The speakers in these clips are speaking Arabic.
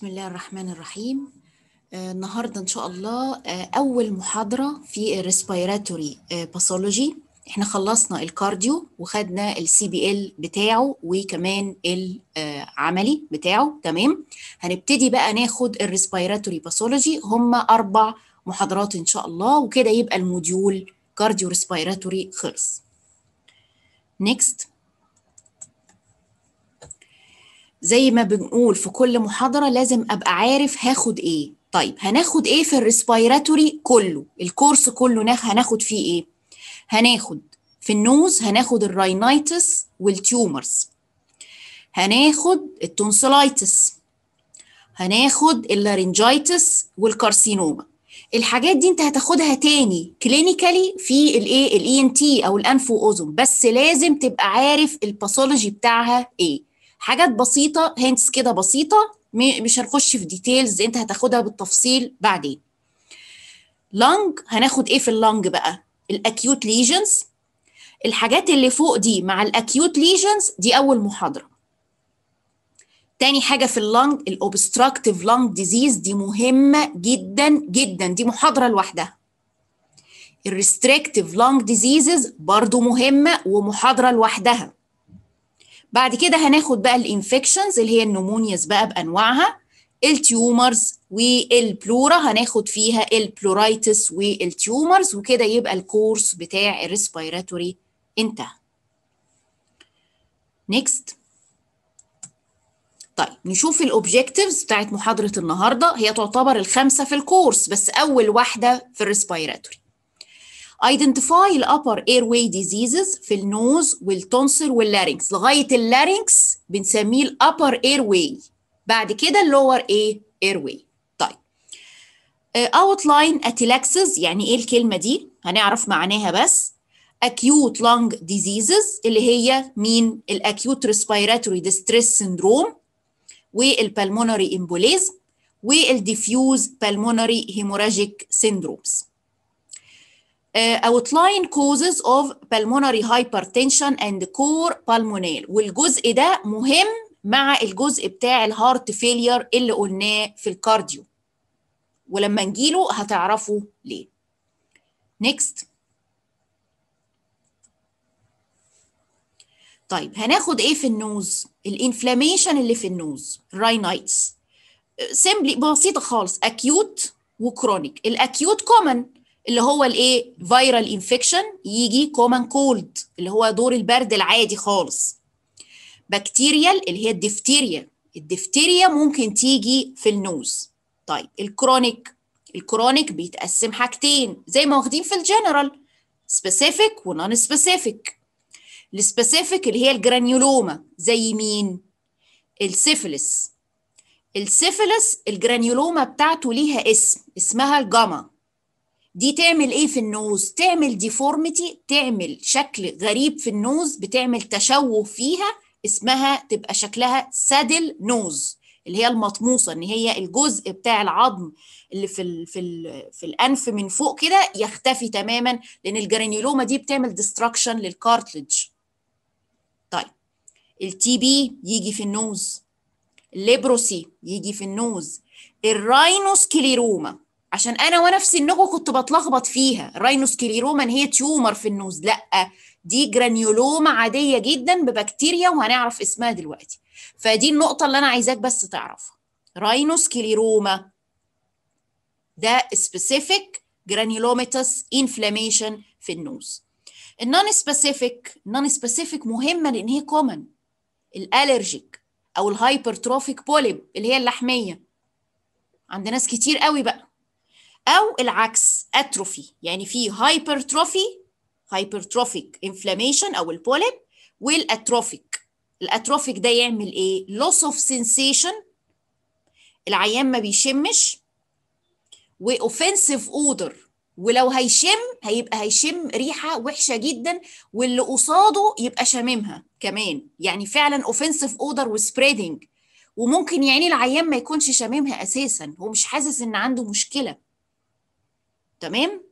بسم الله الرحمن الرحيم آه النهارده ان شاء الله آه اول محاضره في الريسبيراتوري آه باثولوجي احنا خلصنا الكارديو وخدنا السي بي ال بتاعه وكمان العملي آه، بتاعه تمام هنبتدي بقى ناخد الريسبيراتوري باثولوجي هم اربع محاضرات ان شاء الله وكده يبقى الموديول كارديو ريسبيراتوري خلص نيكست زي ما بنقول في كل محاضره لازم ابقى عارف هاخد ايه طيب هناخد ايه في الريسبيراتوري كله الكورس كله هناخد فيه ايه هناخد في النوز هناخد الراينايتس والتيومرز هناخد التونسلايتس هناخد اللارنجايتس والكارسينوما الحاجات دي انت هتاخدها تاني كلينيكالي في الايه الاي ان e تي او الانف واذن بس لازم تبقى عارف الباثولوجي بتاعها ايه حاجات بسيطه هنتس كده بسيطه مش هنخش في ديتيلز انت هتاخدها بالتفصيل بعدين لونج هناخد ايه في اللونج بقى الاكيوت ليجنز الحاجات اللي فوق دي مع الاكيوت ليجنز دي اول محاضره تاني حاجه في اللونج الاوبستراكتيف لونج ديزيز دي مهمه جدا جدا دي محاضره لوحدها الريستريكتيف لونج ديزيزز برضو مهمه ومحاضره لوحدها بعد كده هناخد بقى الانفكشنز اللي هي النمونياز بقى بانواعها التيومرز والبلورا هناخد فيها البلورايتس والتيومرز وكده يبقى الكورس بتاع الريسبيراتوري انتهى نيكست طيب نشوف الاوبجكتيفز بتاعت محاضره النهارده هي تعتبر الخمسه في الكورس بس اول واحده في الريسبيراتوري identify the upper airway diseases في النوز والتونسل واللارينكس لغاية اللارينكس بنسميه upper airway بعد كده lower A airway طيب outline atelaxes يعني ايه الكلمة دي هنعرف معناها بس acute lung diseases اللي هي مين acute respiratory distress syndrome pulmonary embolism diffuse pulmonary hemorrhagic syndromes Uh, outline causes of pulmonary hypertension and core pulmonary والجزء ده مهم مع الجزء بتاع الهارت فيلير اللي قلناه في الكارديو ولما نجيله هتعرفوا ليه next طيب هناخد ايه في النوز الانفلاميشن اللي في النوز راينايتس سيمبلي uh, بسيطه خالص اكيوت وكرونيك الاكيوت كومن اللي هو الايه فيرال انفكشن يجي كومن كولد اللي هو دور البرد العادي خالص بكتيريال اللي هي الدفتيريا الدفتيريا ممكن تيجي في النوز طيب الكرونيك الكرونيك بيتقسم حاجتين زي ما واخدين في الجنرال سبيسيفيك ونون سبيسيفيك السبيسيفيك اللي هي الجرانيولوما زي مين السيفلس السيفلس الجرانيولوما بتاعته ليها اسم اسمها الجاما دي تعمل ايه في النوز تعمل ديفورميتي تعمل شكل غريب في النوز بتعمل تشوه فيها اسمها تبقى شكلها سادل نوز اللي هي المطموسه ان هي الجزء بتاع العظم اللي في الـ في الـ في الانف من فوق كده يختفي تماما لان الجرانيولوما دي بتعمل ديستراكشن للكارتلج طيب التي بي يجي في النوز الليبروسي يجي في النوز الراينوسكليروما عشان انا وانا في كنت بتلخبط فيها الراينوسكليروما هي تيومر في النوز لا دي جرانيولوما عاديه جدا ببكتيريا وهنعرف اسمها دلوقتي فدي النقطه اللي انا عايزاك بس تعرفها راينوسكليروما ده سبيسيفيك جرانيولوميتس انفلاميشن في النوز النون سبيسيفيك النون سبيسيفيك مهمه لان هي كومن الالرجيك او الهايبرتروفيك بوليب اللي هي اللحميه عند ناس كتير قوي بقى او العكس اتروفي يعني في هايبرتروفي هايبرتروفيك انفلاميشن او البوليب والاتروفيك الاتروفيك ده يعمل ايه لوس اوف سنسيشن العيان ما بيشمش واوفنسيف اودر ولو هيشم هيبقى هيشم ريحه وحشه جدا واللي قصاده يبقى شاممها كمان يعني فعلا اوفنسيف اودر وسبريدنج وممكن يعني العيان ما يكونش شاممها اساسا هو مش حاسس ان عنده مشكله تمام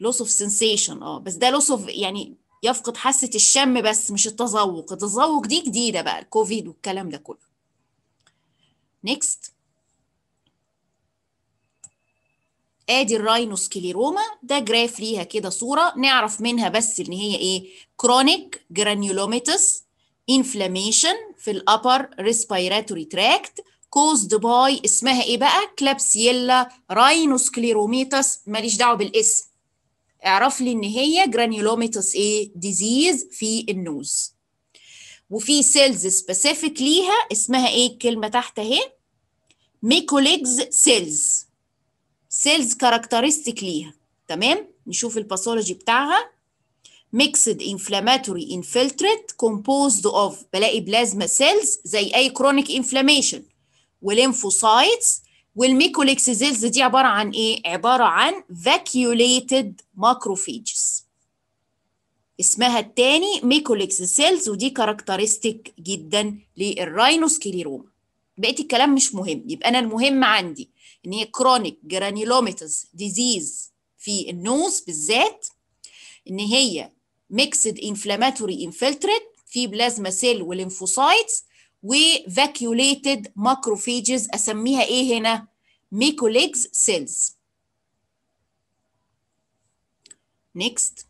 لوس اوف سنسيشن اه بس ده لوس اوف يعني يفقد حاسه الشم بس مش التذوق التذوق دي جديده بقى الكوفيد والكلام ده كله نيكست ادي الراينوسكليروما ده جراف ليها كده صوره نعرف منها بس ان هي ايه كرونيك جرانيولوميتس انفلاميشن في الابر ريسبيراتوري تراكت caused by اسمها ايه بقى كلابسيلا راينوسكليروميتس ماليش دعوه بالاسم اعرف لي ان هي جرانيولوميتس ايه ديزيز في النوز وفي سيلز سبيسيفيك ليها اسمها ايه الكلمه تحت اهي ميكوليجز سيلز سيلز كاركترستيك ليها تمام نشوف الباثولوجي بتاعها mixed inflammatory infiltrate composed of بلاقي بلازما سيلز زي اي chronic inflammation وليمفوسايتس والميكوليكسيزيلز دي عباره عن ايه؟ عباره عن فاكيوليتد ماكروفيجز اسمها التاني ميكوليكس سيلز ودي كاركترستيك جدا للراينوسكليروما بقيت الكلام مش مهم يبقى انا المهم عندي ان هي كرونيك جرانيلوميتس ديزيز في النوز بالذات ان هي ميكسد انفلاماتوري انفلتريت في بلازما سيل والليمفوسايتس وفاكيوليتد ماكروفيجز اسميها ايه هنا ميكوليجز سيلز نيكست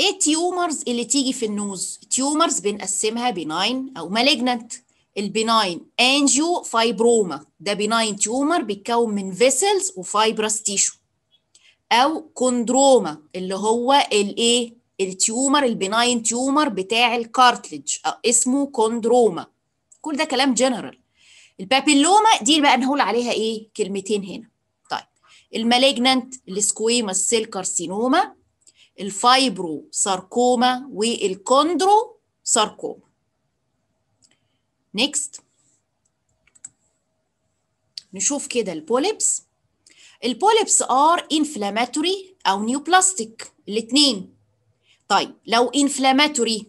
ايه التيومرز اللي تيجي في النوز تيومرز بنقسمها بناين او مالجنت البناين انجيو فايبروما ده بناين تيومر بيتكون من فيسلز وفايبرس تيشو او كوندروما اللي هو الايه التيومر البناين تيومر بتاع الكارتليج اسمه كوندروما كل ده كلام جنرال البابيلوما دي بقى نقول عليها ايه كلمتين هنا طيب المالجننت السكويموس سيل كارسينوما الفايبرو ساركوما والكوندرو ساركوما نيكست نشوف كده البوليبس البوليبس ار انفلاماتوري او نيوبلاستيك الاثنين طيب لو انفلاماتوري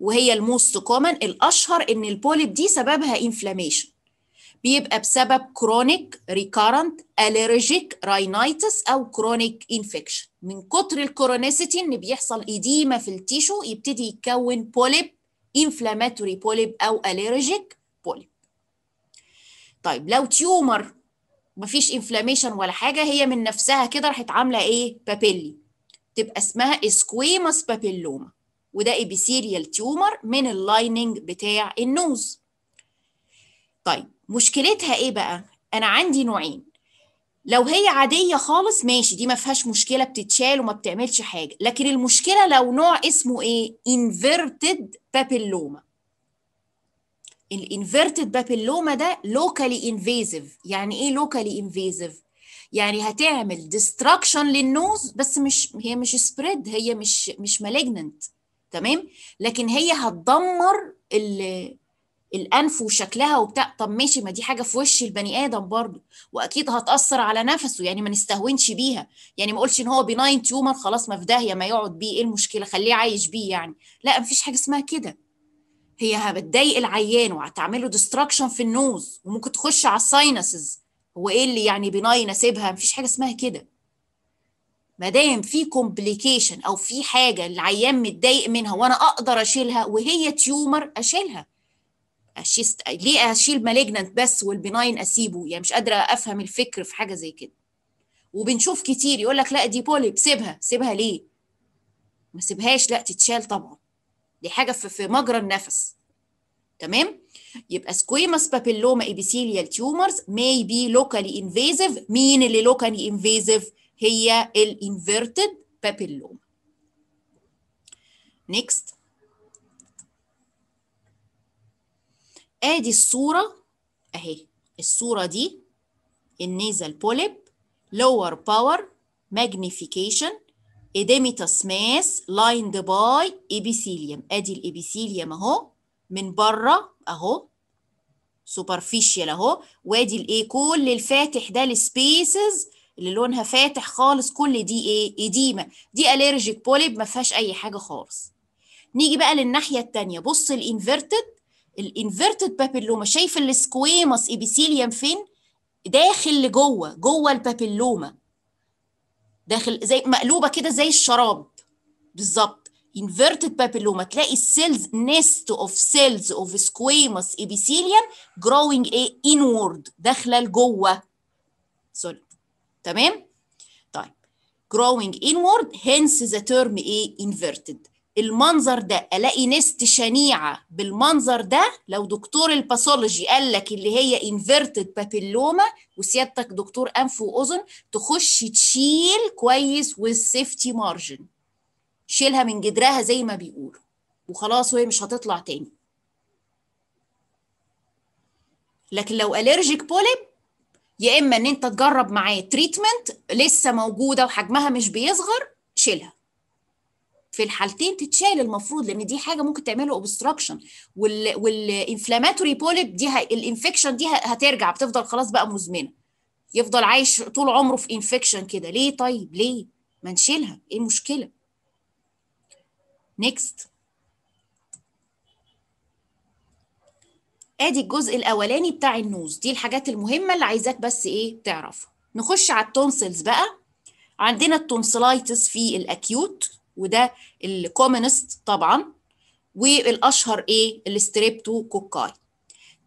وهي الموست كومن الاشهر ان البوليب دي سببها انفلاميشن بيبقى بسبب كرونيك ريكارنت اليرجيك راينيتس او كرونيك انفكشن من كتر الكرونيسيتي ان بيحصل اديمه في التيشو يبتدي يتكون بوليب انفلاماتوري بوليب او اليرجيك بوليب طيب لو تيومر مفيش انفلاميشن ولا حاجه هي من نفسها كده راحت عامله ايه بابيلي تبقى اسمها سكويموس بابيلوما وده ابيثيريال تيومر من اللايننج بتاع النوز طيب مشكلتها ايه بقى انا عندي نوعين لو هي عاديه خالص ماشي دي ما فيهاش مشكله بتتشال وما بتعملش حاجه لكن المشكله لو نوع اسمه ايه انفيرتد بابيلوما الانفيرتد بابيلوما ده لوكالي انفيزيف يعني ايه لوكالي انفيزيف يعني هتعمل ديستراكشن للنوز بس مش هي مش سبريد هي مش مش مالجننت تمام لكن هي هتدمر الانف وشكلها وبتاع طب ماشي ما دي حاجه في وش البني ادم برضه واكيد هتاثر على نفسه يعني ما نستهونش بيها يعني ما اقولش ان هو بناين تيومر خلاص ما في داهيه ما يقعد بيه ايه المشكله خليه عايش بيه يعني لا ما فيش حاجه اسمها كده هي هتضايق العيان وهتعمل له ديستراكشن في النوز وممكن تخش على الساينسز هو ايه اللي يعني بناء يناسبها مفيش حاجه اسمها كده ما دام في كومبليكيشن او في حاجه العيان متضايق منها وانا اقدر اشيلها وهي تيومر اشيلها أشيست... ليه اشيل مالجنت بس والبناين اسيبه يعني مش قادره افهم الفكر في حاجه زي كده وبنشوف كتير يقول لك لا دي بوليب سيبها سيبها ليه ما سيبهاش لا تتشال طبعا دي حاجه في مجرى النفس تمام يبقى سكويموس بابيلوما ابيثيليال تيومرز ماي بي لوكالي انفيزيف مين اللي لوكالي انفيزيف هي الانفيرتد بابيلوما نيكست ادي الصورة اهي الصورة دي النيزل بوليب لور باور ماجنيفيكيشن ايديميتاس ماس لايند باي ابيثيليوم ادي الابيثيليوم اهو من بره اهو سوبرفيشال اهو وادي الايه كل الفاتح ده السبيسز اللي لونها فاتح خالص كل دي ايه ايديما دي اليرجيك بوليب ما فيهاش اي حاجه خالص نيجي بقى للناحيه الثانيه بص الانفيرتد الانفيرتد بابيلوما شايف السكويموس ابيثيليوم فين داخل لجوه جوه البابيلوما داخل زي مقلوبه كده زي الشراب بالظبط inverted papilloma تلاقي cells nest of cells of squamous epithelium growing ايه inward داخله لجوه سوري تمام طيب growing inward hence the term ايه inverted المنظر ده الاقي نست شنيعه بالمنظر ده لو دكتور الباثولوجي قال لك اللي هي انفيرتد بابيلوما وسيادتك دكتور انف واذن تخش تشيل كويس والسيفتي مارجن شيلها من جدرها زي ما بيقولوا وخلاص وهي مش هتطلع تاني لكن لو الرجيك بوليب يا اما ان انت تجرب معاه تريتمنت لسه موجوده وحجمها مش بيصغر شيلها في الحالتين تتشال المفروض لان دي حاجه ممكن تعمله اوبستراكشن والانفلاماتوري بوليب دي الانفكشن دي هترجع بتفضل خلاص بقى مزمنه يفضل عايش طول عمره في انفكشن كده ليه طيب ليه ما نشيلها ايه المشكله next ادي الجزء الاولاني بتاع النوز دي الحاجات المهمه اللي عايزاك بس ايه تعرفها نخش على التونسلز بقى عندنا التونسلايتس في الاكيوت وده الكومنست طبعا والاشهر ايه الستريبتو كوكاي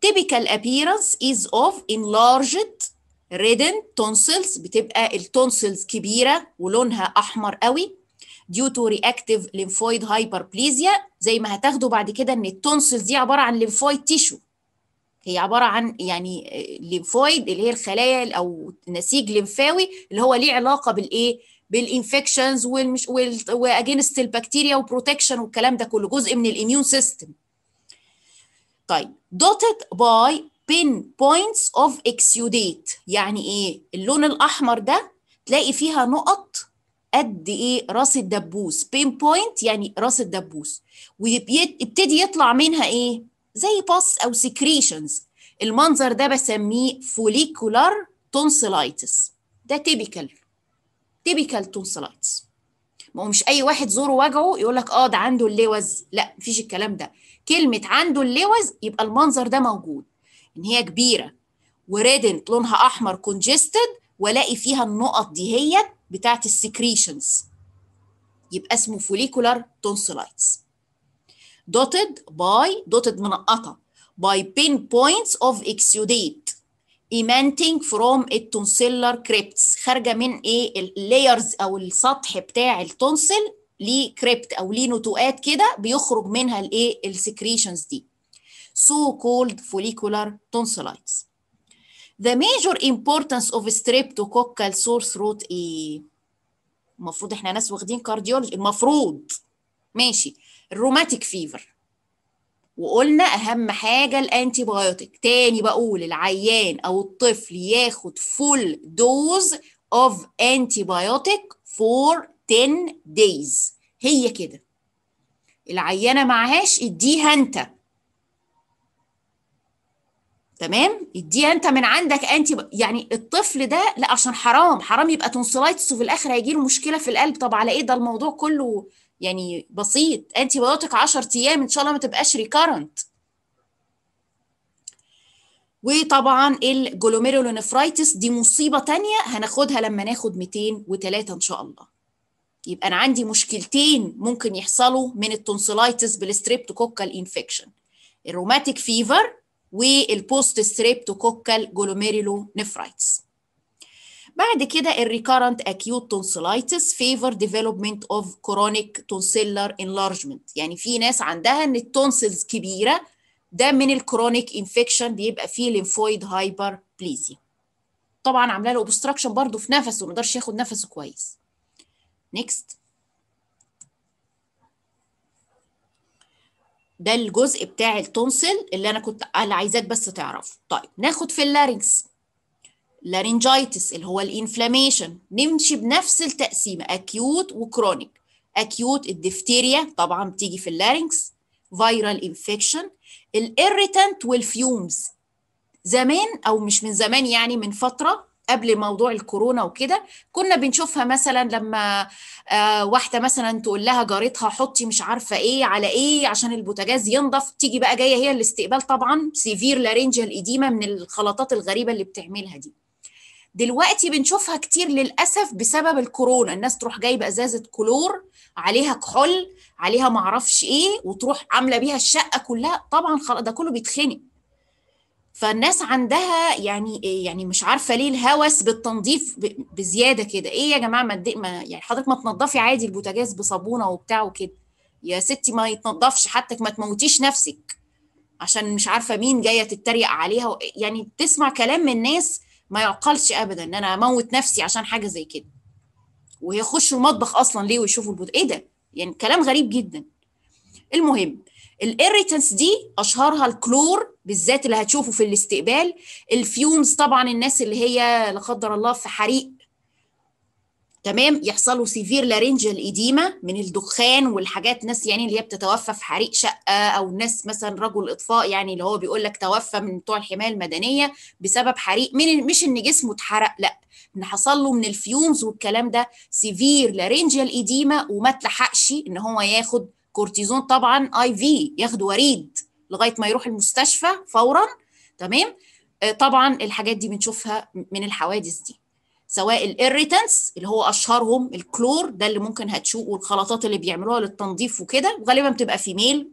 typical appearance is of enlarged reddened tonsils بتبقى التونسلز كبيره ولونها احمر قوي due to reactive lymphoid hyperplasia زي ما هتاخدوا بعد كده ان التونسلز دي عباره عن lymphoid tissue هي عباره عن يعني الليمفويد اللي هي الخلايا او نسيج ليمفاوي اللي هو ليه علاقه بالايه بالانفكشنز والمش واجينست البكتيريا وبروتكشن والكلام ده كله جزء من الاميون سيستم طيب دوتد باي بين بوينتس اوف اكسيوديت يعني ايه اللون الاحمر ده تلاقي فيها نقط قد ايه راس الدبوس بين بوينت يعني راس الدبوس ويبتدي يطلع منها ايه زي باس او سكريشنز المنظر ده بسميه فوليكولار تونسيلايتس ده تيبيكال تيبيكال تونسيلايتس ما هو مش اي واحد زوره وجعه يقول لك اه ده عنده اللوز لا مفيش الكلام ده كلمه عنده اللوز يبقى المنظر ده موجود ان هي كبيره وريدنت لونها احمر كونجستد والاقي فيها النقط دي هيت بتاعت السكريشنز يبقى اسمه فوليكولار تونسلايتس دوتد باي دوتد منقطه باي بين بوينتس اوف exudate ايمانتنج فروم التونسيلر كريبتس خارجه من ايه اللايرز او السطح بتاع التونسل ليه كريبت او ليه نتوءات كده بيخرج منها الايه السكريشنز دي so called فوليكولار تونسيلايتس The major importance of streptococcal sore throat ايه؟ المفروض احنا ناس واخدين كارديولوجي المفروض ماشي الروماتيك فيفر وقلنا اهم حاجه الانتي بايوتيك تاني بقول العيان او الطفل ياخد فول دوز اوف انتي بايوتيك فور 10 days هي كده العيانه معهاش اديها انت تمام اديها انت من عندك انت يعني الطفل ده لا عشان حرام حرام يبقى تونسلايتس وفي الاخر هيجي له مشكله في القلب طب على ايه ده الموضوع كله يعني بسيط انتي بايوتيك 10 ايام ان شاء الله ما تبقاش ريكارنت وطبعا الجلوميرولونفرايتس دي مصيبه تانية هناخدها لما ناخد 203 ان شاء الله يبقى انا عندي مشكلتين ممكن يحصلوا من التونسلايتس بالستريبتوكوكال انفكشن الروماتيك فيفر والبوست ستريبتوكوكال جلوميرولو نفرايتس بعد كده الريكارنت اكيوت تونسيلايتس فيفر ديفلوبمنت اوف كرونيك تونسيلر انلارجمنت يعني في ناس عندها ان التونسيلز كبيره ده من الكرونيك انفكشن بيبقى فيه ليمفويد هايبر بليزيا طبعا عامله له اوبستراكشن برضه في نفسه ما يقدرش ياخد نفسه كويس نيكست ده الجزء بتاع التونسل اللي انا كنت انا عايزاك بس تعرفه طيب ناخد في اللارينكس لارينجايتس اللي هو الانفلاميشن نمشي بنفس التقسيمه اكيوت وكرونيك اكيوت الدفتيريا طبعا بتيجي في اللارينكس فيرال انفكشن الاريتنت والفيومز زمان او مش من زمان يعني من فتره قبل موضوع الكورونا وكده كنا بنشوفها مثلا لما آه، واحده مثلا تقول لها جارتها حطي مش عارفه ايه على ايه عشان البوتاجاز ينضف تيجي بقى جايه هي الاستقبال طبعا سيفير لارينجيا القديمه من الخلطات الغريبه اللي بتعملها دي دلوقتي بنشوفها كتير للاسف بسبب الكورونا الناس تروح جايبه ازازه كلور عليها كحول عليها معرفش ايه وتروح عامله بيها الشقه كلها طبعا ده كله بيتخنق فالناس عندها يعني إيه، يعني مش عارفه ليه الهوس بالتنظيف بزياده كده ايه يا جماعه ما, ما يعني حضرتك ما تنضفي عادي البوتاجاز بصابونه وبتاع وكده يا ستي ما يتنضفش حتى ما تموتيش نفسك عشان مش عارفه مين جايه تتريق عليها يعني تسمع كلام من ناس ما يعقلش ابدا ان انا اموت نفسي عشان حاجه زي كده ويخشوا المطبخ اصلا ليه ويشوفوا البوت ايه ده يعني كلام غريب جدا المهم الاريتنس دي اشهرها الكلور بالذات اللي هتشوفه في الاستقبال الفيومز طبعا الناس اللي هي لا قدر الله في حريق تمام يحصلوا سيفير لارينجال ايديما من الدخان والحاجات ناس يعني اللي هي بتتوفى في حريق شقه او ناس مثلا رجل اطفاء يعني اللي هو بيقول لك توفى من بتوع الحمايه المدنيه بسبب حريق من مش ان جسمه اتحرق لا ان حصل له من الفيومز والكلام ده سيفير لارينجال ايديما وما تلحقش ان هو ياخد كورتيزون طبعا اي في ياخد وريد لغايه ما يروح المستشفى فورا تمام آه، طبعا الحاجات دي بنشوفها من الحوادث دي سواء الاريتنس اللي هو اشهرهم الكلور ده اللي ممكن هتشوفه والخلطات اللي بيعملوها للتنظيف وكده وغالبا بتبقى فيميل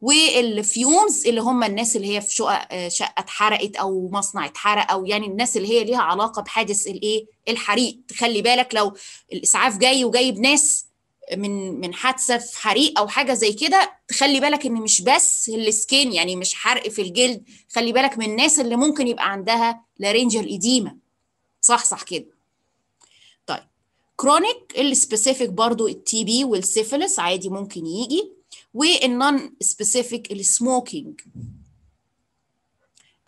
والفيومز اللي هم الناس اللي هي في شقه آه، شقه اتحرقت او مصنع اتحرق او يعني الناس اللي هي ليها علاقه بحادث الايه الحريق تخلي بالك لو الاسعاف جاي وجايب ناس من من حادثه في حريق او حاجه زي كده خلي بالك ان مش بس السكين يعني مش حرق في الجلد خلي بالك من الناس اللي ممكن يبقى عندها لارنجال اديما صح صح كده طيب كرونيك السبيسيفيك برضو التي بي والسيفلس عادي ممكن يجي والنون سبيسيفيك السموكينج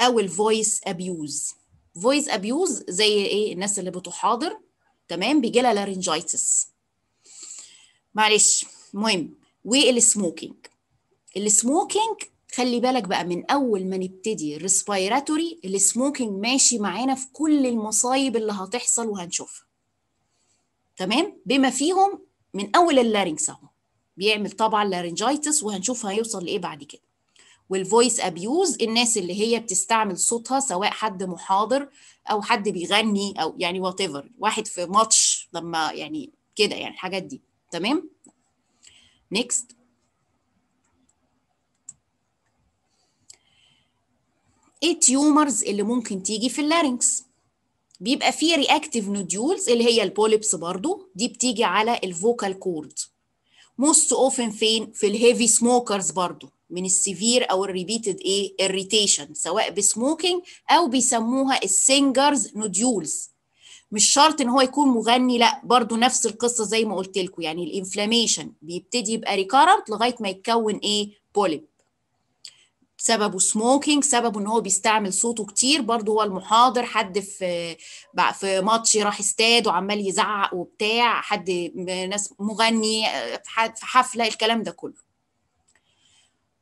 او الفويس ابيوز فويس ابيوز زي ايه الناس اللي بتحاضر تمام بيجي لها لارنجايتس معلش مهم والسموكينج السموكينج خلي بالك بقى من اول ما نبتدي الريسبيراتوري السموكينج ماشي معانا في كل المصايب اللي هتحصل وهنشوفها تمام بما فيهم من اول اللارينكس اهو بيعمل طبعا لارنجايتس وهنشوف هيوصل لايه بعد كده والفويس ابيوز الناس اللي هي بتستعمل صوتها سواء حد محاضر او حد بيغني او يعني وات ايفر واحد في ماتش لما يعني كده يعني الحاجات دي تمام نيكست ايه تيومرز اللي ممكن تيجي في اللارنكس بيبقى فيه رياكتيف نوديولز اللي هي البوليبس برضو دي بتيجي على الفوكال كورد موست اوفن فين في الهيفي سموكرز برضو من السيفير او الريبيتد ايه الريتيشن سواء بسموكينج او بيسموها السينجرز نوديولز مش شرط ان هو يكون مغني لا برضو نفس القصه زي ما قلت لكم يعني الانفلاميشن بيبتدي يبقى ريكارنت لغايه ما يتكون ايه بوليب سببه سموكينج سببه ان هو بيستعمل صوته كتير برضه هو المحاضر حد في في ماتش راح استاد وعمال يزعق وبتاع حد ناس مغني في حفله الكلام ده كله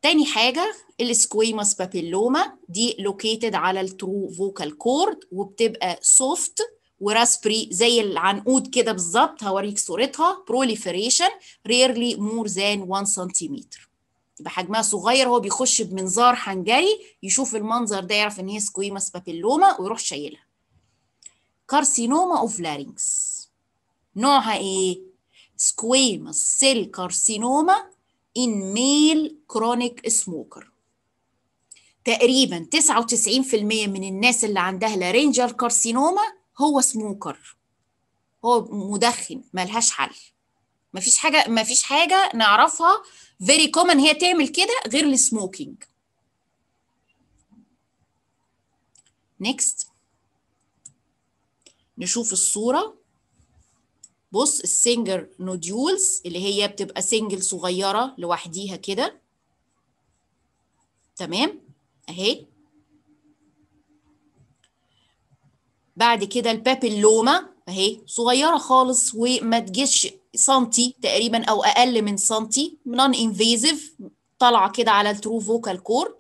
تاني حاجة السكويموس بابيلوما دي لوكيتد على الترو فوكال كورد وبتبقى سوفت وراسبري زي العنقود كده بالظبط هوريك صورتها بروليفريشن ريرلي مور ذان 1 سنتيمتر بحجمها صغير هو بيخش بمنظار حنجري يشوف المنظر ده يعرف ان هي سكويمس بابيلوما ويروح شايلها كارسينوما اوف لارينكس نوعها ايه سكويمس سيل كارسينوما ان ميل كرونيك سموكر تقريبا 99% من الناس اللي عندها لارينجال كارسينوما هو سموكر هو مدخن ملهاش حل مفيش حاجه مفيش حاجه نعرفها فيري كومن هي تعمل كده غير السموكينج نيكست نشوف الصوره بص السنجر نوديولز اللي هي بتبقى سنجل صغيره لوحديها كده تمام اهي بعد كده البابيلوما اهي صغيره خالص وما تجيش سنتي تقريبا او اقل من سنتي نون انفيزيف طالعه كده على الترو فوكال كورد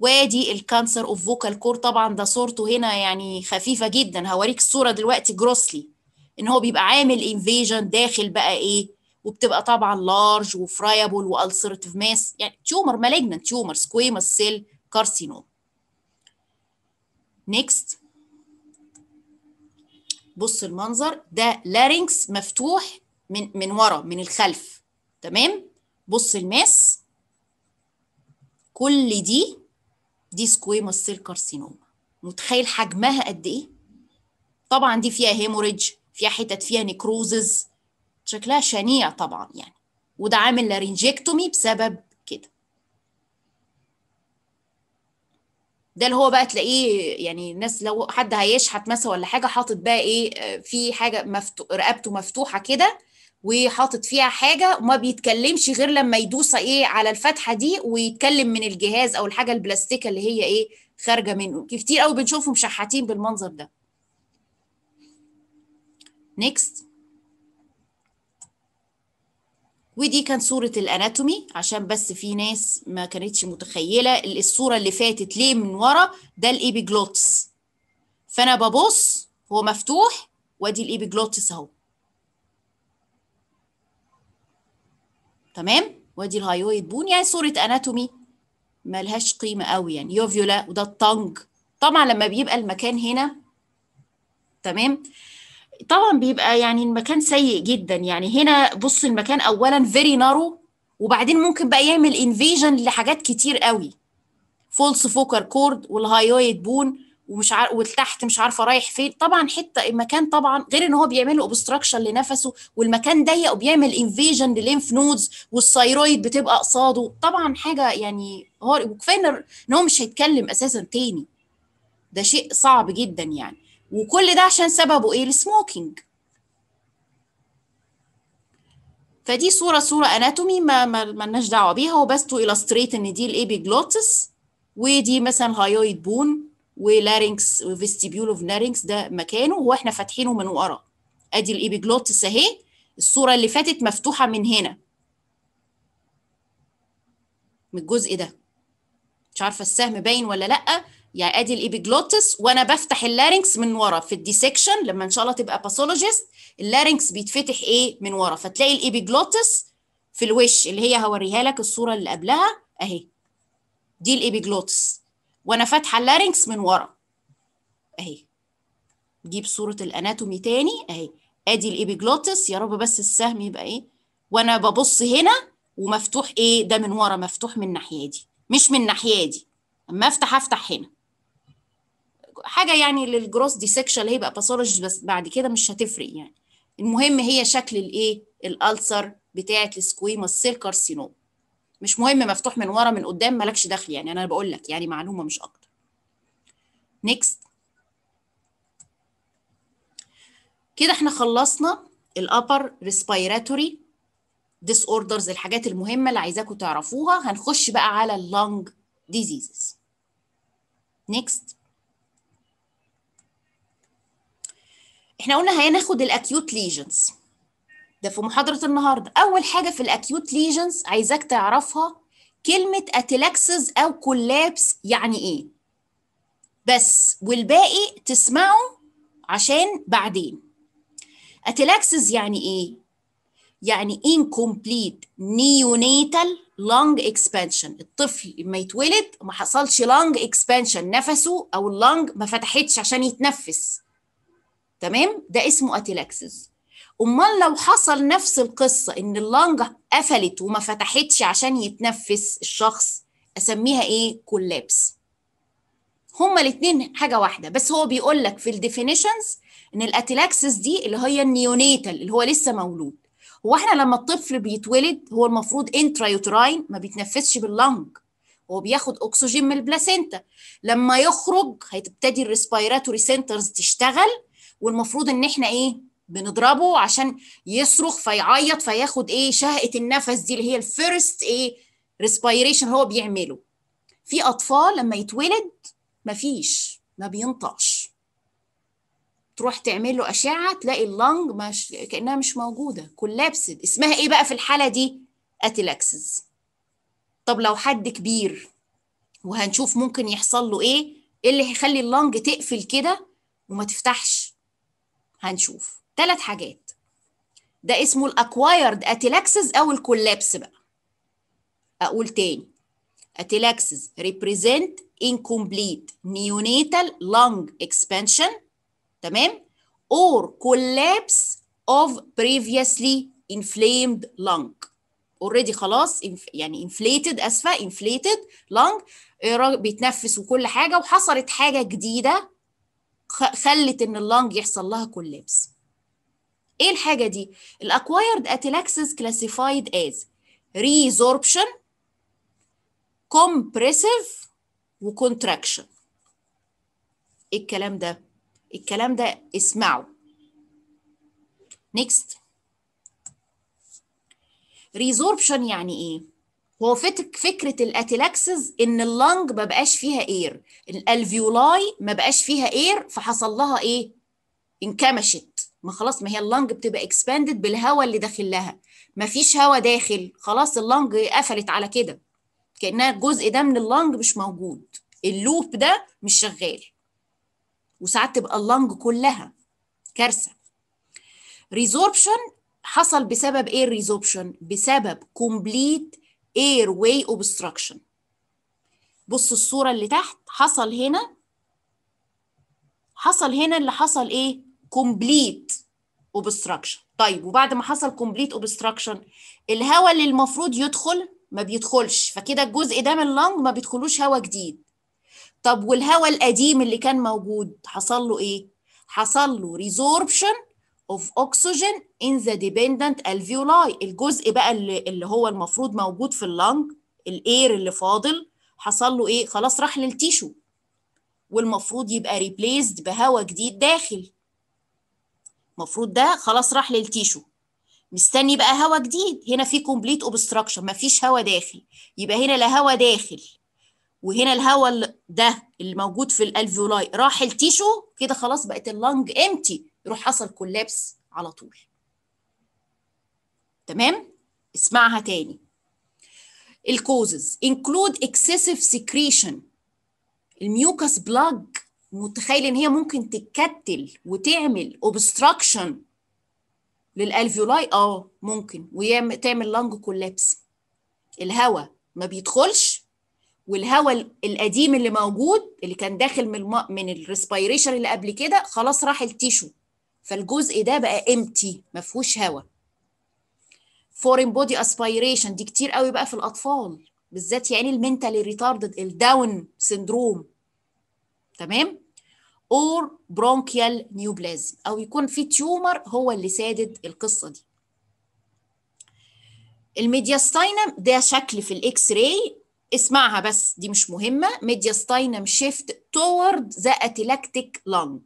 وادي الكانسر اوف فوكال كورد طبعا ده صورته هنا يعني خفيفه جدا هوريك الصوره دلوقتي جروسلي ان هو بيبقى عامل انفيجن داخل بقى ايه وبتبقى طبعا لارج وفرايبل والسرتيف ماس يعني تيومر مالجنت تيومر سكويمس سيل كارسينوم نيكست بص المنظر ده لارينكس مفتوح من من ورا من الخلف تمام بص الماس كل دي دي سكويموس سيل كارسينوما متخيل حجمها قد ايه طبعا دي فيها هيموريج فيها حتت فيها نيكروزز شكلها شنيع طبعا يعني وده عامل لارينجكتومي بسبب ده اللي هو بقى تلاقيه يعني الناس لو حد هيشحت مثلا ولا حاجه حاطط بقى ايه في حاجه مفتو... رقبته مفتوحه كده وحاطط فيها حاجه وما بيتكلمش غير لما يدوس ايه على الفتحه دي ويتكلم من الجهاز او الحاجه البلاستيكه اللي هي ايه خارجه منه كتير قوي بنشوفهم شحاتين بالمنظر ده نيكست ودي كان صورة الاناتومي عشان بس في ناس ما كانتش متخيلة الصورة اللي فاتت ليه من ورا ده الايبيجلوتس فانا ببص هو مفتوح وادي الايبيجلوتس اهو تمام وادي الهايويد بون يعني صورة اناتومي ملهاش قيمة قوي يعني يوفيولا وده الطنج طبعا لما بيبقى المكان هنا تمام طبعا بيبقى يعني المكان سيء جدا يعني هنا بص المكان اولا فيري نارو وبعدين ممكن بقى يعمل انفيجن لحاجات كتير قوي فولس فوكر كورد والهايويد بون ومش عارف والتحت مش عارفه رايح فين طبعا حته المكان طبعا غير ان هو بيعمل له اوبستراكشن لنفسه والمكان ضيق وبيعمل انفيجن للينف نودز والثايرويد بتبقى قصاده طبعا حاجه يعني هو وكفايه ان هو مش هيتكلم اساسا تاني ده شيء صعب جدا يعني وكل ده عشان سببه ايه السموكينج فدي صورة صورة اناتومي ما لناش دعوة بيها وبس تو الستريت ان دي جلوتس ودي مثلا هايويد بون ولارينكس وفيستيبيول اوف لارينكس ده مكانه واحنا فاتحينه من ورا ادي جلوتس اهي الصورة اللي فاتت مفتوحة من هنا من الجزء ده مش عارفة السهم باين ولا لأ يعني ادي الابيجلوتس وانا بفتح اللارنكس من ورا في الديسكشن لما ان شاء الله تبقى باثولوجيست اللارنكس بيتفتح ايه من ورا فتلاقي الابيجلوتس في الوش اللي هي هوريها لك الصوره اللي قبلها اهي دي الابيجلوتس وانا فاتحه اللارنكس من ورا اهي جيب صوره الاناتومي تاني اهي ادي الابيجلوتس يا رب بس السهم يبقى ايه وانا ببص هنا ومفتوح ايه ده من ورا مفتوح من الناحيه دي مش من الناحيه دي اما افتح افتح هنا حاجه يعني للجروس ديسكشن هيبقى باثولوجي بس بعد كده مش هتفرق يعني المهم هي شكل الايه الالسر بتاعه السكويما السيل كارسينوم مش مهم مفتوح من ورا من قدام مالكش دخل يعني انا بقول لك يعني معلومه مش اكتر نيكست كده احنا خلصنا الابر ريسبيراتوري ديس اوردرز الحاجات المهمه اللي عايزاكم تعرفوها هنخش بقى على اللنج ديزيزز نيكست احنا قلنا هناخد الاكيوت ليجنز ده في محاضره النهارده اول حاجه في الاكيوت ليجنز عايزاك تعرفها كلمه اتلاكسز او كولابس يعني ايه بس والباقي تسمعه عشان بعدين اتلاكسز يعني ايه يعني incomplete neonatal lung expansion الطفل لما يتولد ما حصلش lung expansion نفسه او اللنج ما فتحتش عشان يتنفس تمام ده اسمه اتيلاكسس امال لو حصل نفس القصه ان اللانجة قفلت وما فتحتش عشان يتنفس الشخص اسميها ايه كولابس هما الاثنين حاجه واحده بس هو بيقول لك في الديفينيشنز ان الاتيلاكسس دي اللي هي النيونيتال اللي هو لسه مولود هو احنا لما الطفل بيتولد هو المفروض انترا يوتراين ما بيتنفسش باللنج هو بياخد اكسجين من البلاسينتا لما يخرج هتبتدي الريسبيراتوري سنترز تشتغل والمفروض ان احنا ايه بنضربه عشان يصرخ فيعيط فياخد ايه شهقه النفس دي اللي هي الفيرست ايه ريسبيريشن هو بيعمله في اطفال لما يتولد مفيش ما بينطقش تروح تعمل له اشعه تلاقي اللنج مش كانها مش موجوده كولابسد اسمها ايه بقى في الحاله دي اتيلاكسز طب لو حد كبير وهنشوف ممكن يحصل له ايه ايه اللي هيخلي اللنج تقفل كده وما تفتحش هنشوف ثلاث حاجات ده اسمه الاكوايرد اتيلاكسز او الكولابس بقى اقول تاني اتيلاكسز ريبريزنت incomplete neonatal lung expansion تمام or collapse of previously inflamed lung اوريدي خلاص يعني inflated اسفه inflated lung بيتنفس وكل حاجه وحصلت حاجه جديده خلت ان اللنج يحصل لها كولابس ايه الحاجه دي الاكوايرد اتلاكسس كلاسيفايد از ريزوربشن كومبريسيف وكونتراكشن ايه الكلام ده إيه الكلام ده اسمعوا نيكست ريزوربشن يعني ايه هو فكره الأتلاكسز ان اللنج ما بقاش فيها اير الالفيولاي ما بقاش فيها اير فحصل لها ايه انكمشت ما خلاص ما هي اللنج بتبقى اكسباندد بالهواء اللي داخل لها ما فيش هواء داخل خلاص اللنج قفلت على كده كانها الجزء ده من اللنج مش موجود اللوب ده مش شغال وساعات تبقى اللنج كلها كارثه ريزوربشن حصل بسبب ايه الريزوربشن بسبب كومبليت airway obstruction بص الصورة اللي تحت حصل هنا حصل هنا اللي حصل ايه complete obstruction طيب وبعد ما حصل complete obstruction الهواء اللي المفروض يدخل ما بيدخلش فكده الجزء ده من اللنج ما بيدخلوش هواء جديد طب والهواء القديم اللي كان موجود حصل له ايه حصل له resorption of oxygen in the dependent alveoli الجزء بقى اللي, اللي هو المفروض موجود في اللنج الاير اللي فاضل حصل له ايه خلاص راح للتيشو والمفروض يبقى ريبليسد بهواء جديد داخل المفروض ده خلاص راح للتيشو مستني بقى هواء جديد هنا في كومبليت اوبستراكشن مفيش هواء داخل يبقى هنا لا هواء داخل وهنا الهواء ده اللي موجود في الالفيولاي راح التيشو كده خلاص بقت اللنج امتي يروح حصل كولابس على طول تمام اسمعها تاني الكوزز انكلود اكسسيف سكريشن الميوكس بلاج متخيل ان هي ممكن تتكتل وتعمل اوبستراكشن للالفيولاي اه ممكن وتعمل لانج كولابس الهواء ما بيدخلش والهواء القديم اللي موجود اللي كان داخل من الم... من الريسبيريشن اللي قبل كده خلاص راح التيشو فالجزء ده بقى امتي ما فيهوش هوا فورين بودي اسبيريشن دي كتير قوي بقى في الاطفال بالذات يعني المنتالي ريتاردد الداون سندروم تمام اور برونكيال نيوبلازم او يكون في تيومر هو اللي سادد القصه دي الميدياستاينم ده شكل في الاكس راي اسمعها بس دي مش مهمه ميدياستاينم شيفت تورد ذا اتلكتيك لانج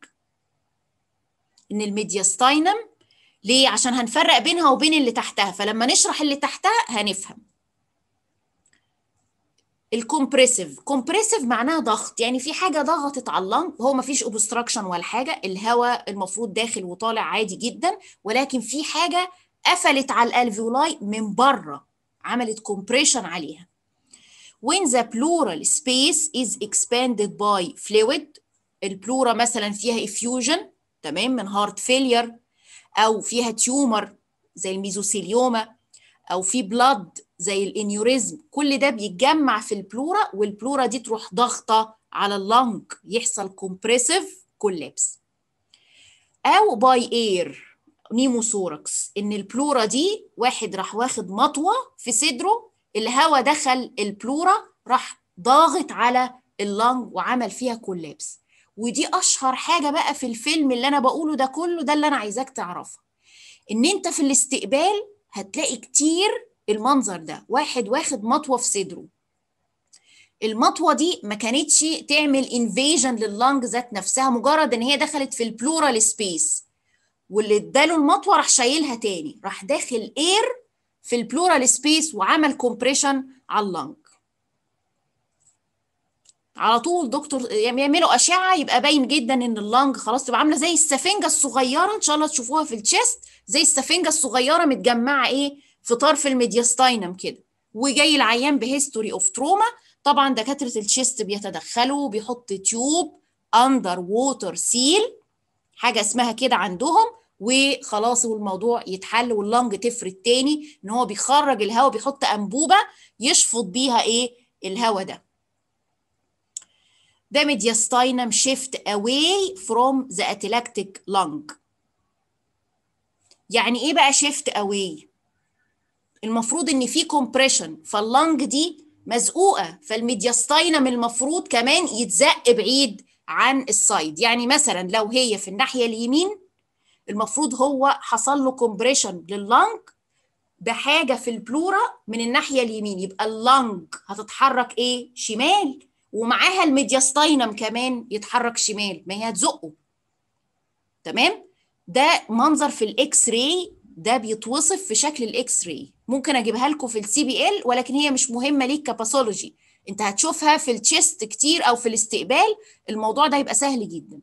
ان الميدياستاينم ليه عشان هنفرق بينها وبين اللي تحتها فلما نشرح اللي تحتها هنفهم الكومبريسيف كومبريسيف معناها ضغط يعني في حاجه ضغطت على اللنج هو ما فيش اوبستراكشن ولا حاجه الهواء المفروض داخل وطالع عادي جدا ولكن في حاجه قفلت على الالفيولاي من بره عملت كومبريشن عليها when the بلورال space is expanded by fluid البلورا مثلا فيها effusion تمام من هارت فيلير او فيها تيومر زي الميزوسيليوما او في بلاد زي الانيوريزم كل ده بيتجمع في البلورا والبلورا دي تروح ضاغطه على اللنج يحصل كومبريسيف كولابس او باي اير نيموثوركس ان البلورا دي واحد راح واخد مطوه في صدره الهواء دخل البلورا راح ضاغط على اللنج وعمل فيها كولابس ودي اشهر حاجه بقى في الفيلم اللي انا بقوله ده كله ده اللي انا عايزاك تعرفها ان انت في الاستقبال هتلاقي كتير المنظر ده واحد واخد مطوه في صدره المطوه دي ما كانتش تعمل انفيجن لللنج ذات نفسها مجرد ان هي دخلت في البلورال سبيس واللي اداله المطوه راح شايلها تاني راح داخل اير في البلورال سبيس وعمل كومبريشن على اللنج على طول دكتور يعملوا اشعه يبقى باين جدا ان اللنج خلاص تبقى عامله زي السفنجه الصغيره ان شاء الله تشوفوها في الشيست زي السفنجه الصغيره متجمعه ايه في طرف الميدياستاينم كده وجاي العيان بهيستوري اوف تروما طبعا دكاتره الشيست بيتدخلوا بيحط تيوب اندر ووتر سيل حاجه اسمها كده عندهم وخلاص والموضوع يتحل واللنج تفرد تاني ان هو بيخرج الهواء بيحط انبوبه يشفط بيها ايه الهواء ده ده ميدياستاينم شيفت اواي فروم ذا اتلاكتيك لانج يعني ايه بقى شيفت اواي المفروض ان في كومبريشن فاللانج دي مزقوقه فالميدياستاينم المفروض كمان يتزق بعيد عن السايد يعني مثلا لو هي في الناحيه اليمين المفروض هو حصل له كومبريشن لللانج بحاجه في البلورا من الناحيه اليمين يبقى اللانج هتتحرك ايه شمال ومعاها الميدياستاينم كمان يتحرك شمال ما هي هتزقه تمام ده منظر في الاكس راي ده بيتوصف في شكل الاكس راي ممكن اجيبها لكم في السي بي ال ولكن هي مش مهمه ليك كباثولوجي انت هتشوفها في التشيست كتير او في الاستقبال الموضوع ده هيبقى سهل جدا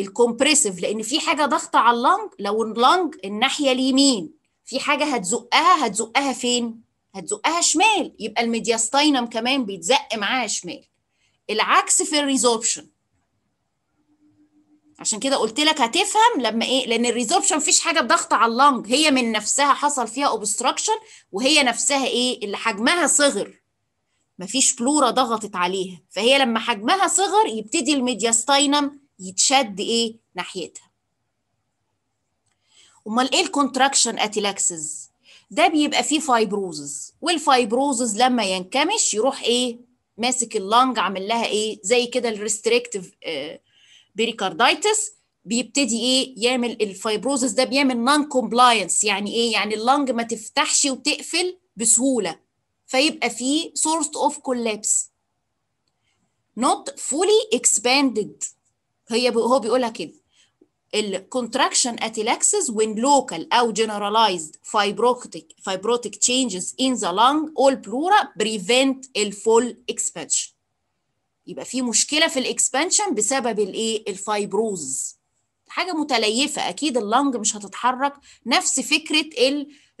الكومبريسيف لان في حاجه ضاغطه على اللنج لو اللنج الناحيه اليمين في حاجه هتزقها هتزقها فين هتزقها شمال يبقى الميدياستاينم كمان بيتزق معاها شمال العكس في الريزوربشن عشان كده قلت لك هتفهم لما ايه لان الريزوربشن مفيش حاجه بضغط على اللنج هي من نفسها حصل فيها اوبستراكشن وهي نفسها ايه اللي حجمها صغر مفيش بلوره ضغطت عليها فهي لما حجمها صغر يبتدي الميدياستاينم يتشد ايه ناحيتها امال ايه الكونتراكشن اتيلاكسز ده بيبقى فيه فايبروزز والفايبروزز لما ينكمش يروح ايه ماسك اللنج عامل لها ايه زي كده الريستريكتيف بيريكاردايتس آه، بيبتدي ايه يعمل الفايبروزز ده بيعمل نون كومبلاينس يعني ايه يعني اللنج ما تفتحش وتقفل بسهوله فيبقى فيه سورس اوف كولابس نوت فولي اكسباندد هي هو بيقولها كده ال contraction atelexis when local أو generalized fibrotic, fibrotic changes in the lung all pleura prevent the full expansion يبقى في مشكلة في الاكسبانشن بسبب الايه الفايبروز حاجة متليفة أكيد اللنج مش هتتحرك نفس فكرة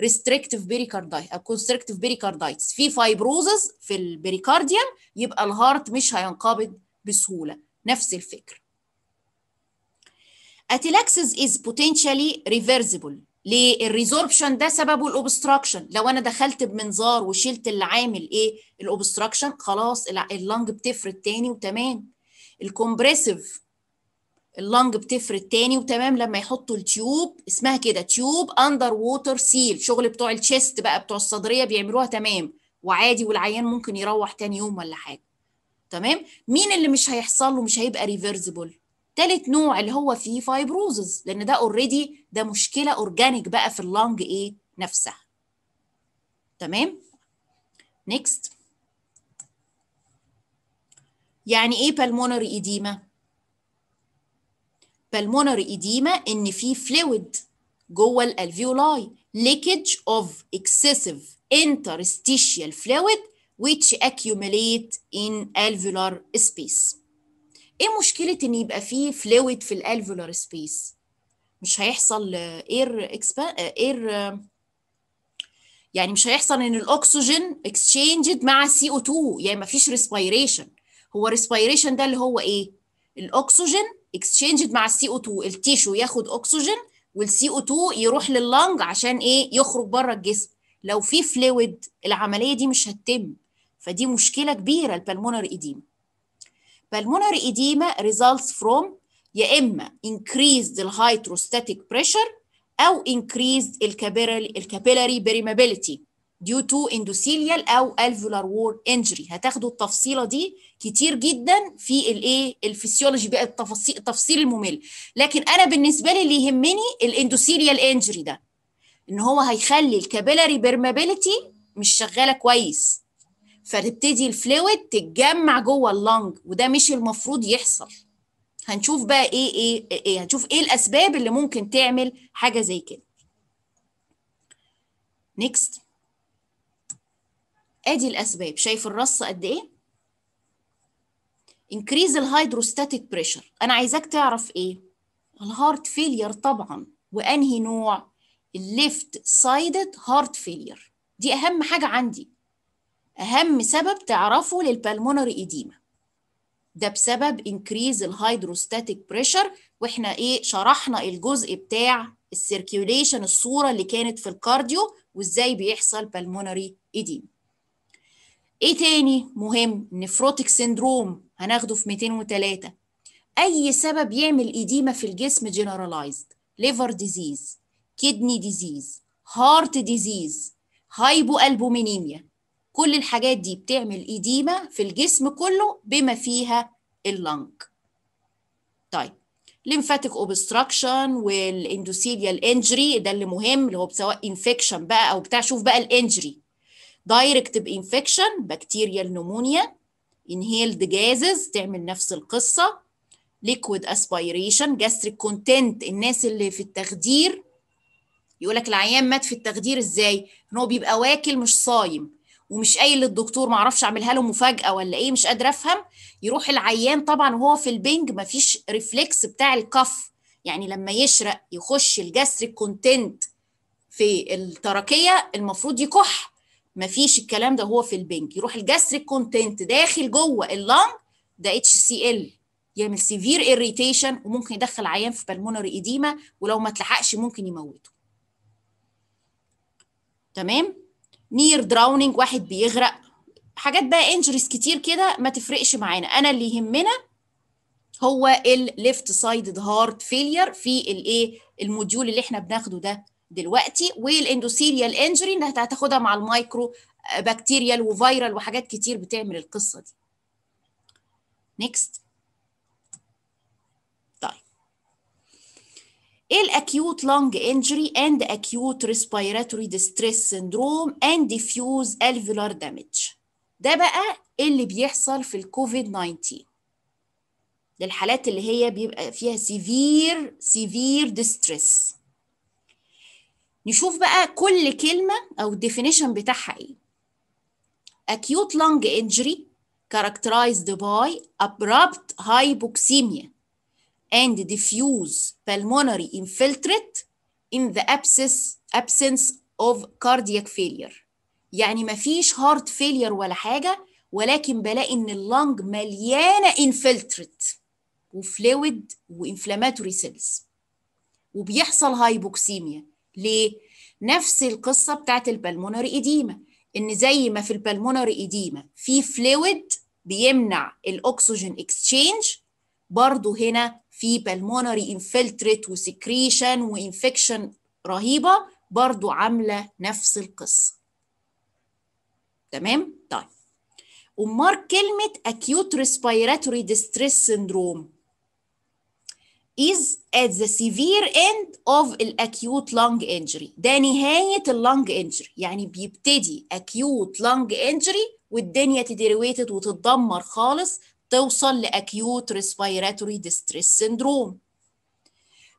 restrictive بيريكاردايت أو constrictive بيريكاردايتس في فايبروزز في البريكارديوم يبقى الهارت مش هينقبض بسهولة نفس الفكرة اتيلاكسيس از بوتنشالي ريفرسيبل ليه الريزوربشن ده سببه الاوبستراكشن لو انا دخلت بمنظار وشلت اللي عامل ايه الاوبستراكشن خلاص اللنج بتفرد تاني وتمام الكومبريسيف اللنج بتفرد تاني وتمام لما يحطوا التيوب اسمها كده تيوب اندر ووتر سيل شغل بتوع الشيست بقى بتوع الصدريه بيعملوها تمام وعادي والعيان ممكن يروح تاني يوم ولا حاجه تمام مين اللي مش هيحصل له مش هيبقى ريفرسيبل تالت نوع اللي هو فيه فايبروزز لان ده اوريدي ده مشكله اورجانيك بقى في اللنج ايه نفسها تمام نيكست يعني ايه بالمونري ايديما بالمونري ايديما ان في فلويد جوه الالفيولاي leakage of excessive interstitial fluid which accumulate in alveolar space ايه مشكله ان يبقى فيه فلويد في الالفولار سبيس مش هيحصل اير اكسبا اير يعني مش هيحصل ان الاكسجين اكسشينجد مع سي او 2 يعني ما فيش ريسبيريشن هو ريسبيريشن ده اللي هو ايه الاكسجين اكسشينجد مع السي او 2 التيشو ياخد اكسجين والسي او 2 يروح لللنج عشان ايه يخرج بره الجسم لو في فلويد العمليه دي مش هتتم فدي مشكله كبيره البلمونر ايديما pulmonary edema results from يا اما increased الهيدروستاتيك pressure او increased الكابيلاري permeability due to endothelial او alveolar wall injury هتاخدوا التفصيله دي كتير جدا في الايه الفسيولوجي بقى التفاصيل التفصيل الممل لكن انا بالنسبه لي اللي يهمني الاندوثيليال انجري ده ان هو هيخلي الكابيلاري بيرمابيلتي مش شغاله كويس فتبتدي الفلويد تتجمع جوه اللنج وده مش المفروض يحصل هنشوف بقى ايه ايه ايه, إيه، هنشوف ايه الاسباب اللي ممكن تعمل حاجه زي كده نيكست ادي الاسباب شايف الرص قد ايه انكريز الهيدروستاتيك بريشر انا عايزاك تعرف ايه الهارت فيلير طبعا وانهي نوع الليفت سايدد هارت فيلير دي اهم حاجه عندي اهم سبب تعرفه للبلمونري ايديما ده بسبب انكريز الهيدروستاتيك بريشر واحنا ايه شرحنا الجزء بتاع السيركيوليشن الصوره اللي كانت في الكارديو وازاي بيحصل بالمونري ايديما ايه تاني مهم نفروتيك سيندروم هناخده في 203 اي سبب يعمل ايديما في الجسم جنرالايزد ليفر ديزيز كدني ديزيز هارت ديزيز هايبو البومينيميا كل الحاجات دي بتعمل إديمة في الجسم كله بما فيها اللنج طيب لمفاتيك اوبستراكشن والاندوثيليال انجري ده اللي مهم اللي هو سواء انفكشن بقى او بتاع شوف بقى الانجري دايركت بانفكشن بكتيريال نمونيا انهيلد جازز تعمل نفس القصه ليكويد اسبيريشن جاستريك كونتنت الناس اللي في التخدير يقول لك العيان مات في التخدير ازاي ان هو بيبقى واكل مش صايم ومش قايل للدكتور ما اعرفش اعملها له مفاجاه ولا ايه مش قادره افهم يروح العيان طبعا وهو في البنج ما فيش ريفلكس بتاع الكف يعني لما يشرق يخش الجسر الكونتنت في التركيه المفروض يكح ما فيش الكلام ده هو في البنج يروح الجسر الكونتنت داخل جوه اللنج ده اتش سي ال يعمل سيفير اريتيشن وممكن يدخل عيان في بالمونري ايديما ولو ما تلحقش ممكن يموته تمام نير دراونينج واحد بيغرق حاجات بقى انجريز كتير كده ما تفرقش معانا انا اللي يهمنا هو الليفت سايد هارت فيلير في الايه الموديول اللي احنا بناخده ده دلوقتي والاندوثيريال انجري انها هتاخدها مع المايكرو بكتيريال وفيرال وحاجات كتير بتعمل القصه دي نيكست ايه الاكيوت لونج انجري اند اكيوت ريسبيراتوري ديستريس سندروم اند ديفيوز الفيولار دامج ده بقى اللي بيحصل في الكوفيد 19 للحالات اللي هي بيبقى فيها سيفير سيفير ديستريس نشوف بقى كل كلمه او الديفينيشن بتاعها ايه acute lung injury characterized by abrupt hypoxemia and diffuse pulmonary infiltrate in the absence, absence of cardiac failure يعني مفيش heart failure ولا حاجة ولكن بلاقي إن اللنج مليانة infiltrate وفلويد وانفلاماتوري سيلز وبيحصل هايبوكسيميا ليه؟ نفس القصة بتاعت البلمونري إديمة إن زي ما في البلمونري إديمة في فلويد بيمنع الأكسجين إكسشينج برضو هنا في pulmonary infiltrate وسكريشن وانفكشن رهيبة برضو عاملة نفس القصة تمام؟ طيب أمار كلمة acute respiratory distress syndrome is at the severe end of acute lung injury ده نهاية lung injury يعني بيبتدي acute lung injury والدنيا تديرويتد وتتدمر خالص توصل لاكيوت ريسبيراتوري ديستريس سندروم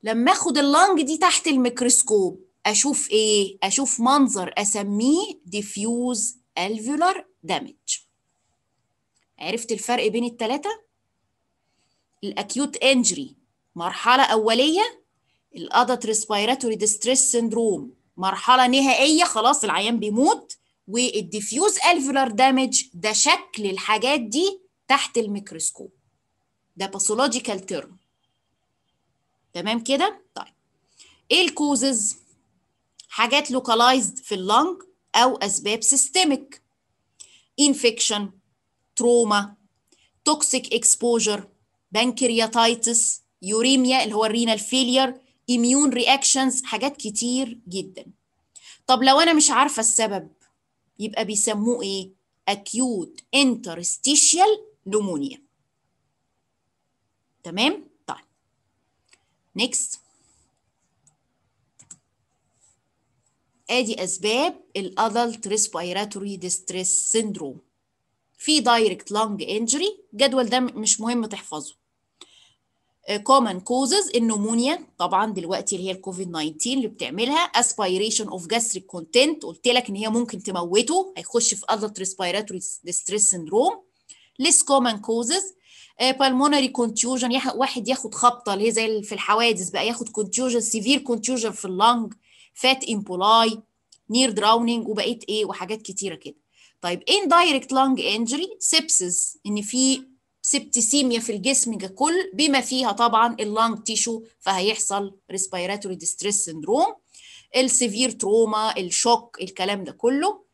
لما اخد اللنج دي تحت الميكروسكوب اشوف ايه اشوف منظر اسميه ديفيوز الفيولار دامج عرفت الفرق بين التلاتة الاكيوت انجري مرحله اوليه الادت ريسبيراتوري ديستريس سندروم مرحله نهائيه خلاص العيان بيموت والديفيوز الفيولار دامج ده شكل الحاجات دي تحت الميكروسكوب ده باثولوجيكال تيرم تمام كده طيب ايه الكوزز حاجات لوكالايزد في اللنج او اسباب سيستميك انفكشن تروما توكسيك اكسبوجر بنكرياتايتس يوريميا اللي هو الرينال فيلير اميون رياكشنز حاجات كتير جدا طب لو انا مش عارفه السبب يبقى بيسموه ايه acute interstitial دومونيا تمام طيب نيكست ادي اسباب الادلت ريسبيراتوري ديستريس سيندروم في دايركت لانج انجري الجدول ده مش مهم تحفظه كومن آه، كوزز النمونيا طبعا دلوقتي اللي هي الكوفيد 19 اللي بتعملها اسبيريشن اوف جاستريك كونتنت قلت لك ان هي ممكن تموته هيخش في ادلت ريسبيراتوري ديستريس سيندروم less common causes بالمونري آه، كونتيوجن واحد ياخد خبطه اللي هي زي في الحوادث بقى ياخد كونتيوجن سيفير كونتيوجن في اللنج فات امبولاي نير دراونينج وبقيت ايه وحاجات كتيره كده طيب ان دايركت injury انجري سيبسز ان في سبتسيميا في الجسم ككل بما فيها طبعا اللنج تيشو فهيحصل ريسبيراتوري ديستريس سندروم السيفير تروما الشوك الكلام ده كله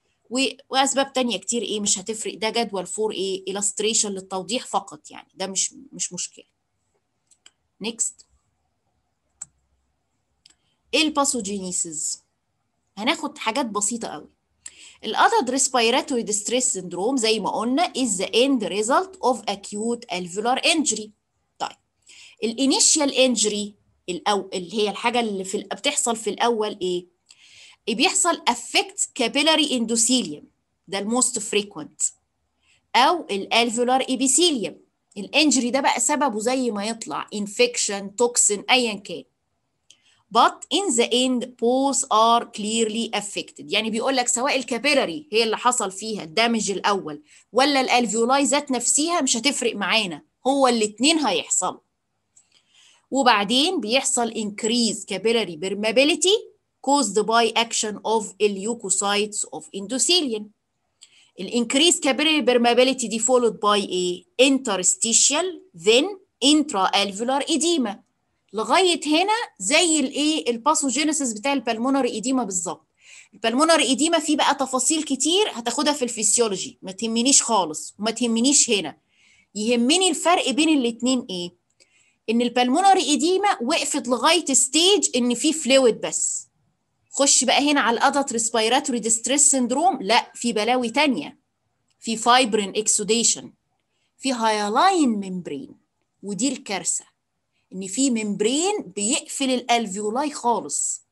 واسباب تانية كتير ايه مش هتفرق ده جدول فور ايه illustration للتوضيح فقط يعني ده مش مش مشكله next ايه الباثوجينيسيس هناخد حاجات بسيطه قوي الأدد respiratory distress syndrome زي ما قلنا is the end result of acute alveolar injury. طيب initial injury الأو... اللي هي الحاجة اللي في بتحصل في الأول إيه؟ بيحصل افكت كابيلاري اندوثيليوم ده الموست فريكوينت او الالفولار ايبيثيليوم الانجري ده بقى سببه زي ما يطلع انفكشن توكسين ايا كان but in the end both are clearly affected يعني بيقول لك سواء الكابيلاري هي اللي حصل فيها الدمج الاول ولا الالفيولاي ذات نفسها مش هتفرق معانا هو الاثنين هيحصلوا وبعدين بيحصل increase capillary permeability caused by action of leukocytes of endothelium. Increased capillary permeability دي followed by a interstitial then intraalveolar edema. لغاية هنا زي الايه الباثوجينيسيس بتاع البلمونري ايديما بالظبط. البلمونري ايديما فيه بقى تفاصيل كتير هتاخدها في الفسيولوجي ما تهمنيش خالص وما تهمنيش هنا. يهمني الفرق بين الاتنين ايه؟ ان البلمونري ايديما وقفت لغايه ستيج ان في فلويد بس خش بقى هنا على الادلت ريسبيراتوري ديستريس سندروم لا في بلاوي تانية في فايبرين اكسوديشن في هايلاين ميمبرين ودي الكارثه ان في ميمبرين بيقفل الالفيولاي خالص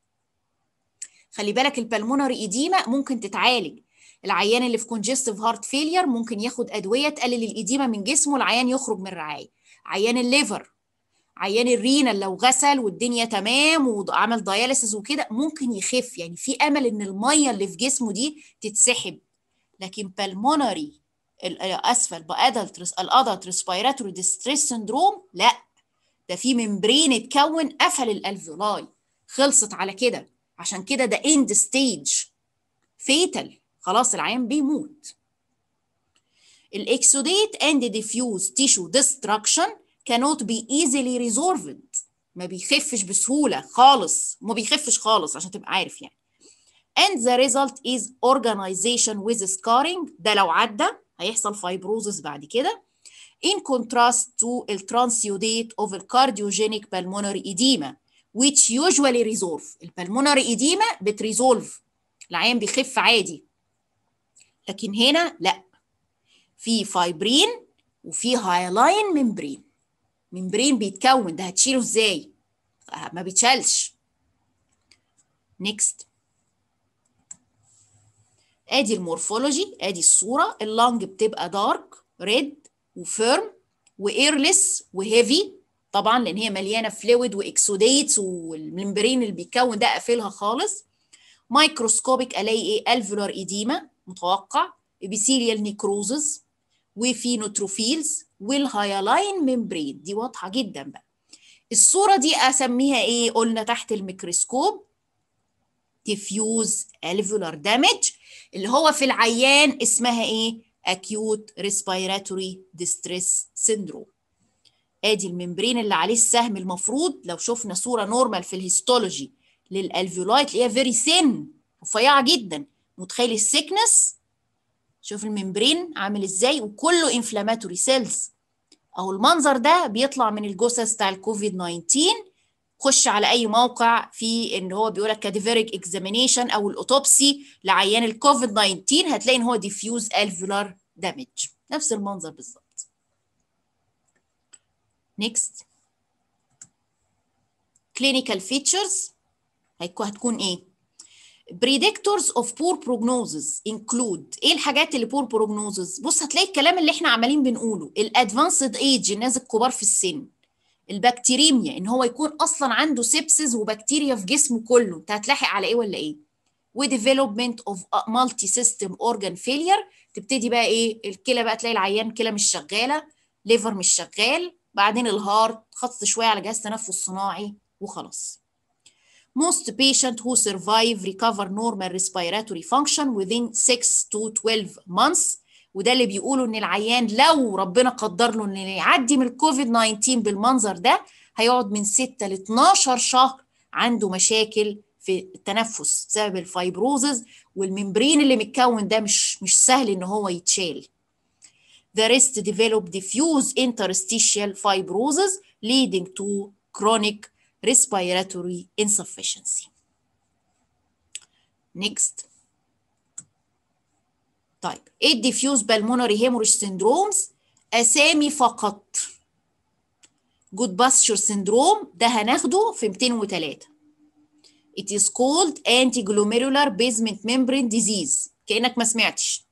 خلي بالك البلمونري ايديما ممكن تتعالج العيان اللي في كونجستيف هارت فيلير ممكن ياخد ادويه تقلل الايديما من جسمه العيان يخرج من الرعايه عيان الليفر عيان الرينال لو غسل والدنيا تمام وعمل دياليسز وكده ممكن يخف يعني في امل ان الميه اللي في جسمه دي تتسحب لكن بالمونري اسفل بادلت الادلت ريسبيراتوري ديستريس سندروم لا ده في ممبرين اتكون قفل الالفيولاي خلصت على كده عشان كده ده اند ستيج فيتال خلاص العيان بيموت الاكسوديت اند ديفيوز تيشو ديستراكشن cannot be easily resolved ما بيخفش بسهولة خالص ما بيخفش خالص عشان تبقى عارف يعني and the result is organization with scarring ده لو عدى هيحصل fibrosis بعد كده in contrast to transudate of the cardiogenic pulmonary edema which usually resolve البلمونري بت بتريزولف العين بيخف عادي لكن هنا لا في فايبرين وفي هايلاين ممبرين ميمبرين بيتكون ده هتشيله ازاي آه، ما بيتشالش نيكست ادي المورفولوجي ادي الصوره اللنج بتبقى دارك ريد وفيرم وايرلس وهيفي طبعا لان هي مليانه فلويد واكسوديتس والممبرين اللي بيتكون ده قافلها خالص مايكروسكوبيك الاقي ايه الفولار ايديما متوقع ابيثيليال نيكروزز وفينوتروفيلز والهايلاين ميمبرين دي واضحه جدا بقى الصوره دي اسميها ايه قلنا تحت الميكروسكوب تفيوز الفيولار دامج اللي هو في العيان اسمها ايه acute respiratory distress syndrome ادي الممبرين اللي عليه السهم المفروض لو شفنا صوره نورمال في الهيستولوجي للالفيولايت اللي هي فيري ثين رفيعه جدا متخيل السكنس شوف الممبرين عامل ازاي وكله انفلاماتوري سيلز اهو المنظر ده بيطلع من الجثث بتاع الكوفيد 19 خش على اي موقع في ان هو بيقول لك كاديفيريك اكزامينيشن او الاوتوبسي لعيان الكوفيد 19 هتلاقي ان هو ديفيوز الفيولار دامج نفس المنظر بالظبط نيكست كلينيكال فيتشرز هتكون ايه predictors of poor prognosis include ايه الحاجات اللي poor prognosis بص هتلاقي الكلام اللي احنا عمالين بنقوله الادفانسد ايج الناس الكبار في السن البكتيريميا ان هو يكون اصلا عنده سيبسز وبكتيريا في جسمه كله انت هتلاحق على ايه ولا ايه وديفلوبمنت اوف مالتي سيستم اورجان فيلير تبتدي بقى ايه الكلى بقى تلاقي العيان كلى مش شغاله ليفر مش شغال بعدين الهارت خط شويه على جهاز تنفس صناعي وخلاص most patients who survive recover normal respiratory function within 6 to 12 months وده اللي بيقولوا ان العيان لو ربنا قدر له ان يعدي من الكوفيد 19 بالمنظر ده هيقعد من 6 ل 12 شهر عنده مشاكل في التنفس بسبب الفايبروزز والممبرين اللي متكون ده مش مش سهل ان هو يتشال. The rest develop diffuse interstitial fibrosis leading to chronic respiratory insufficiency next طيب ايه الديفيوز بالمونري هيموريج سندرومز؟ اسامي فقط جود باستشر سندروم ده هناخده في 203 it is called antiglomerular basement membrane disease كأنك ما سمعتش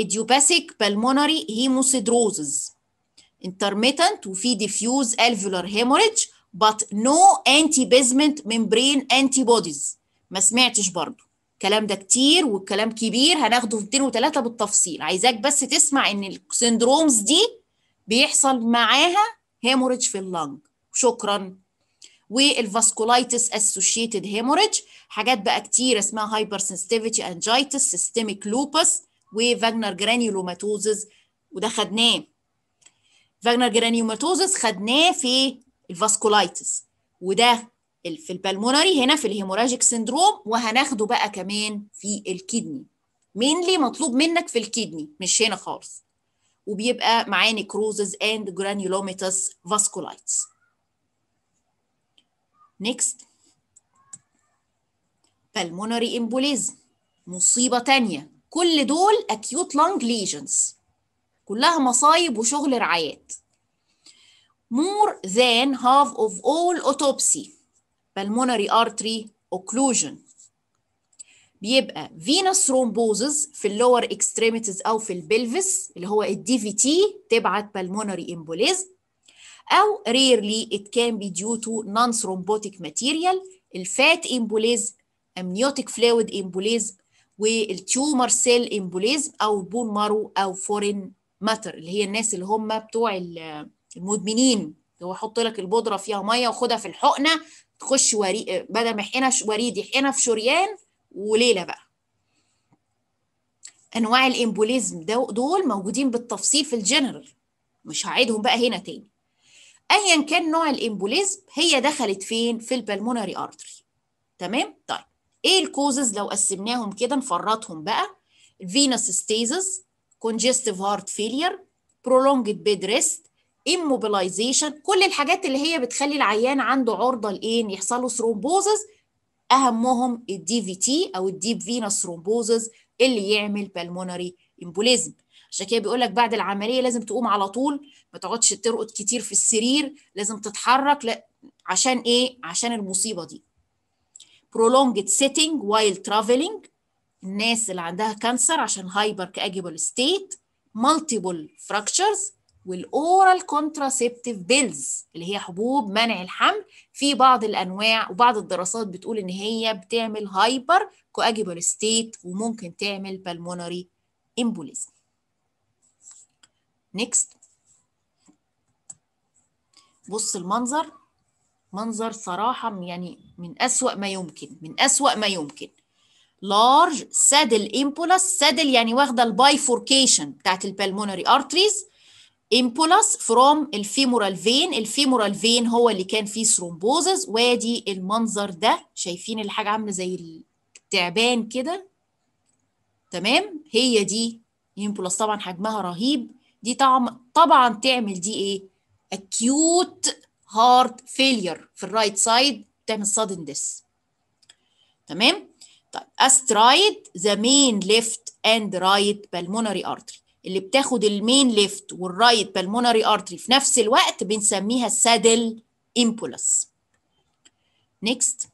idiopathic pulmonary hemosidrosis intermittent وفي diffuse alveolar hemorrhage but no anti-basement membrane antibodies ما سمعتش برضو الكلام ده كتير والكلام كبير هناخده في 203 بالتفصيل عايزاك بس تسمع ان السندرومز دي بيحصل معاها هيموريج في اللنج شكرا والفاسكولايتس اسوشيتد هيموريج حاجات بقى كتير اسمها هايبر سنسيتيفيتي انجايتس سيستميك لوبس وفاجنر جرانيولوماتوزز وده خدناه فاجنر جرانيولوماتوزز خدناه في الفاسكولايتس وده في البلموناري هنا في الهيموراجيك سندروم وهناخده بقى كمان في الكدني مينلي مطلوب منك في الكدني مش هنا خالص وبيبقى معاه نيكروزز اند جرانيولوميتس فاسكولايتس نيكست pulmonary embolism مصيبة تانية كل دول acute lung lesions كلها مصايب وشغل رعايات more than half of all autopsy pulmonary artery occlusion بيبقى venous thrombosis في اللور extremities او في البلفس اللي هو الدي في تي تبعت pulmonary embolism او rarely it can be due to non-thrombotic material الفات embolism amniotic fluid embolism والتيومر سيل embolism او bone marrow او foreign matter اللي هي الناس اللي هم بتوع ال المدمنين هو حط لك البودره فيها ميه وخدها في الحقنه تخش وري... بدل ما يحقنها وريد يحقنها في شريان وليله بقى انواع الامبوليزم دول موجودين بالتفصيل في الجنرال مش هعيدهم بقى هنا تاني ايا كان نوع الامبوليزم هي دخلت فين في البلمونري ارتري تمام طيب ايه الكوزز لو قسمناهم كده نفرطهم بقى فينوس ستيزز congestive heart failure prolonged bed rest immobilization كل الحاجات اللي هي بتخلي العيان عنده عرضه لايه ان يحصل له ثرومبوزس اهمهم الدي في تي او الديب فينوس ثرومبوزز اللي يعمل بالمونري امبوليزم عشان كده بيقول لك بعد العمليه لازم تقوم على طول ما تقعدش ترقد كتير في السرير لازم تتحرك لا عشان ايه عشان المصيبه دي prolonged sitting while traveling الناس اللي عندها كانسر عشان هايبر كاجيبل ستيت multiple fractures والاورال كونتراسبتيف بيلز اللي هي حبوب منع الحمل في بعض الانواع وبعض الدراسات بتقول ان هي بتعمل هايبر كواجيبال ستيت وممكن تعمل بالمونري امبوليزم نيكست بص المنظر منظر صراحة يعني من أسوأ ما يمكن من أسوأ ما يمكن لارج سادل امبولاس سادل يعني واخدة البايفوركيشن بتاعت البلمونري ارتريز امبولس فروم الفيمورال فين الفيمورال فين هو اللي كان فيه ثرومبوزز وادي المنظر ده شايفين الحاجه عامله زي التعبان كده تمام هي دي امبولس طبعا حجمها رهيب دي طعم طبعا تعمل دي ايه acute heart failure في الرايت سايد تعمل sudden death تمام طيب استرايد the main left and right pulmonary artery اللي بتاخد المين ليفت والرايت بالمونري ارتري في نفس الوقت بنسميها السادل امبولس next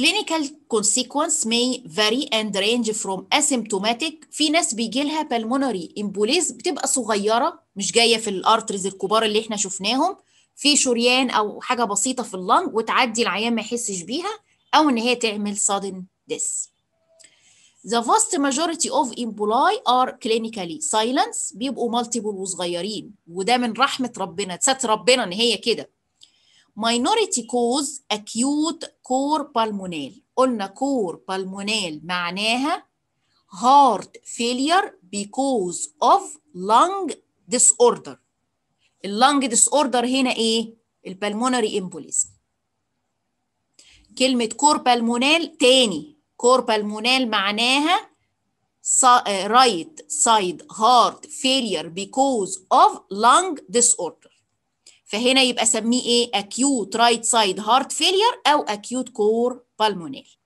clinical consequence may vary and range from asymptomatic في ناس بيجي لها pulmonary امبوليز بتبقى صغيره مش جايه في الارترز الكبار اللي احنا شفناهم في شريان او حاجه بسيطه في اللنج وتعدي العيان ما يحسش بيها او ان هي تعمل sudden death The vast majority of emboli are clinically silent بيبقوا multiple وصغيرين وده من رحمة ربنا تسات ربنا إن هي كده. Minority cause acute core pulmonary قلنا core pulmonary معناها heart failure because of lung disorder. اللنج disorder هنا إيه؟ البلمونري embolism. كلمة core pulmonary تاني كور معناها right side heart failure because of lung disorder فهنا يبقى سميه ايه acute right side heart failure او acute core pulmonary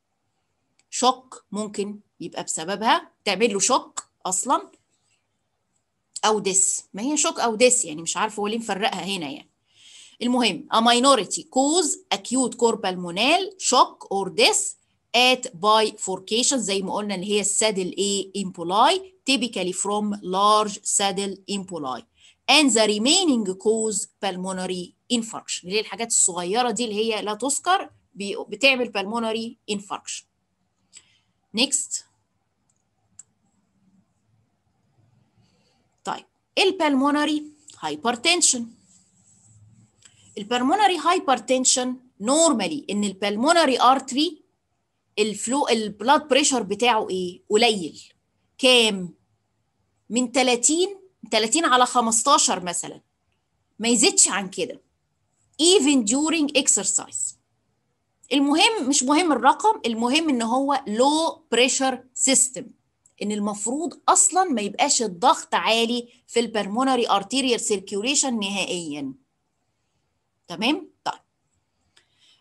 شوك ممكن يبقى بسببها تعمل له شوك اصلا او ديس ما هي شوك او ديس يعني مش عارفه هو ليه مفرقها هنا يعني المهم a minority cause acute core pulmonary shock or death at bifurcation زي ما قلنا ان هي السادل A impoli typically from large saddle impoli and the remaining cause pulmonary infarction اللي هي الحاجات الصغيره دي اللي هي لا تذكر بتعمل pulmonary infarction next طيب البلمونري هايبرتنشن البلمونري هايبرتنشن نورمالي ان البلمونري ارتري الفلو البلاد بريشر بتاعه ايه قليل كام من 30 30 على 15 مثلا ما يزيدش عن كده even during exercise المهم مش مهم الرقم المهم ان هو low pressure system ان المفروض اصلا ما يبقاش الضغط عالي في البرمونري arterial circulation نهائيا تمام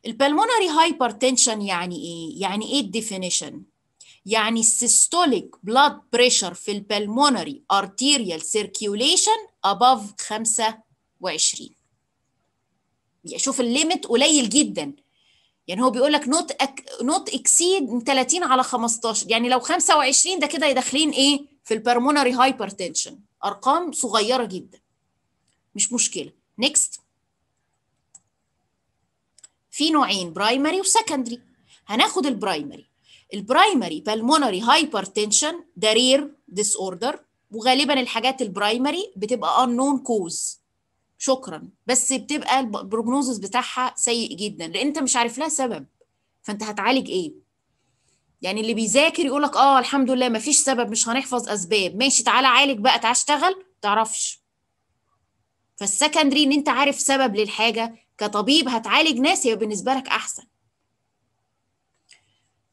البلمونري هايبرتنشن يعني ايه يعني ايه الديفينيشن يعني السيستوليك بلاد بريشر في البلمونري ارتيريال سيركيوليشن اباف 25 شوف الليميت قليل جدا يعني هو بيقول لك نوت أك... نوت اكسيد 30 على 15 يعني لو 25 ده كده داخلين ايه في البلمونري هايبرتنشن ارقام صغيره جدا مش مشكله نيكست في نوعين برايمري وسكندري هناخد البرايمري البرايمري بالمونري هايبرتنشن ده رير ديس اوردر وغالبا الحاجات البرايمري بتبقى unknown كوز شكرا بس بتبقى البروجنوزس بتاعها سيء جدا لان انت مش عارف لها سبب فانت هتعالج ايه يعني اللي بيذاكر يقول لك اه الحمد لله ما فيش سبب مش هنحفظ اسباب ماشي تعالى عالج بقى تعالى اشتغل تعرفش فالسكندري ان انت عارف سبب للحاجه كطبيب هتعالج ناس هي بالنسبه لك احسن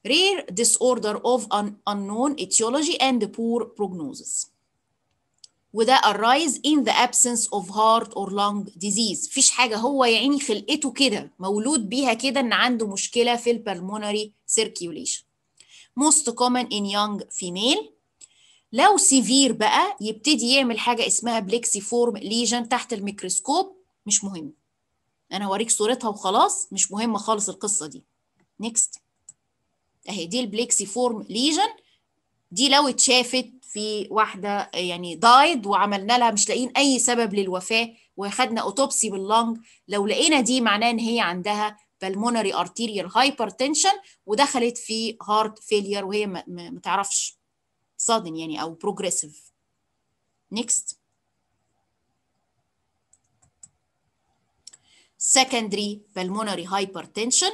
rare disorder of an unknown etiology and poor prognosis وده arise in the absence of heart or lung disease مفيش حاجه هو يا عيني خلقته كده مولود بيها كده ان عنده مشكله في pulmonary circulation most common in young female لو سيفير بقى يبتدي يعمل حاجه اسمها بليكسي فورم ليجن تحت الميكروسكوب مش مهم انا هوريك صورتها وخلاص مش مهمه خالص القصه دي نيكست اهي دي البليكسي فورم ليجن دي لو اتشافت في واحده يعني دايد وعملنا لها مش لاقيين اي سبب للوفاه وخدنا اوتوبسي باللنج لو لقينا دي معناه ان هي عندها بالمونري ارتيريال هايبرتنشن ودخلت في هارت فيلير وهي ما تعرفش صادم يعني او بروجريسيف نيكست secondary pulmonary hypertension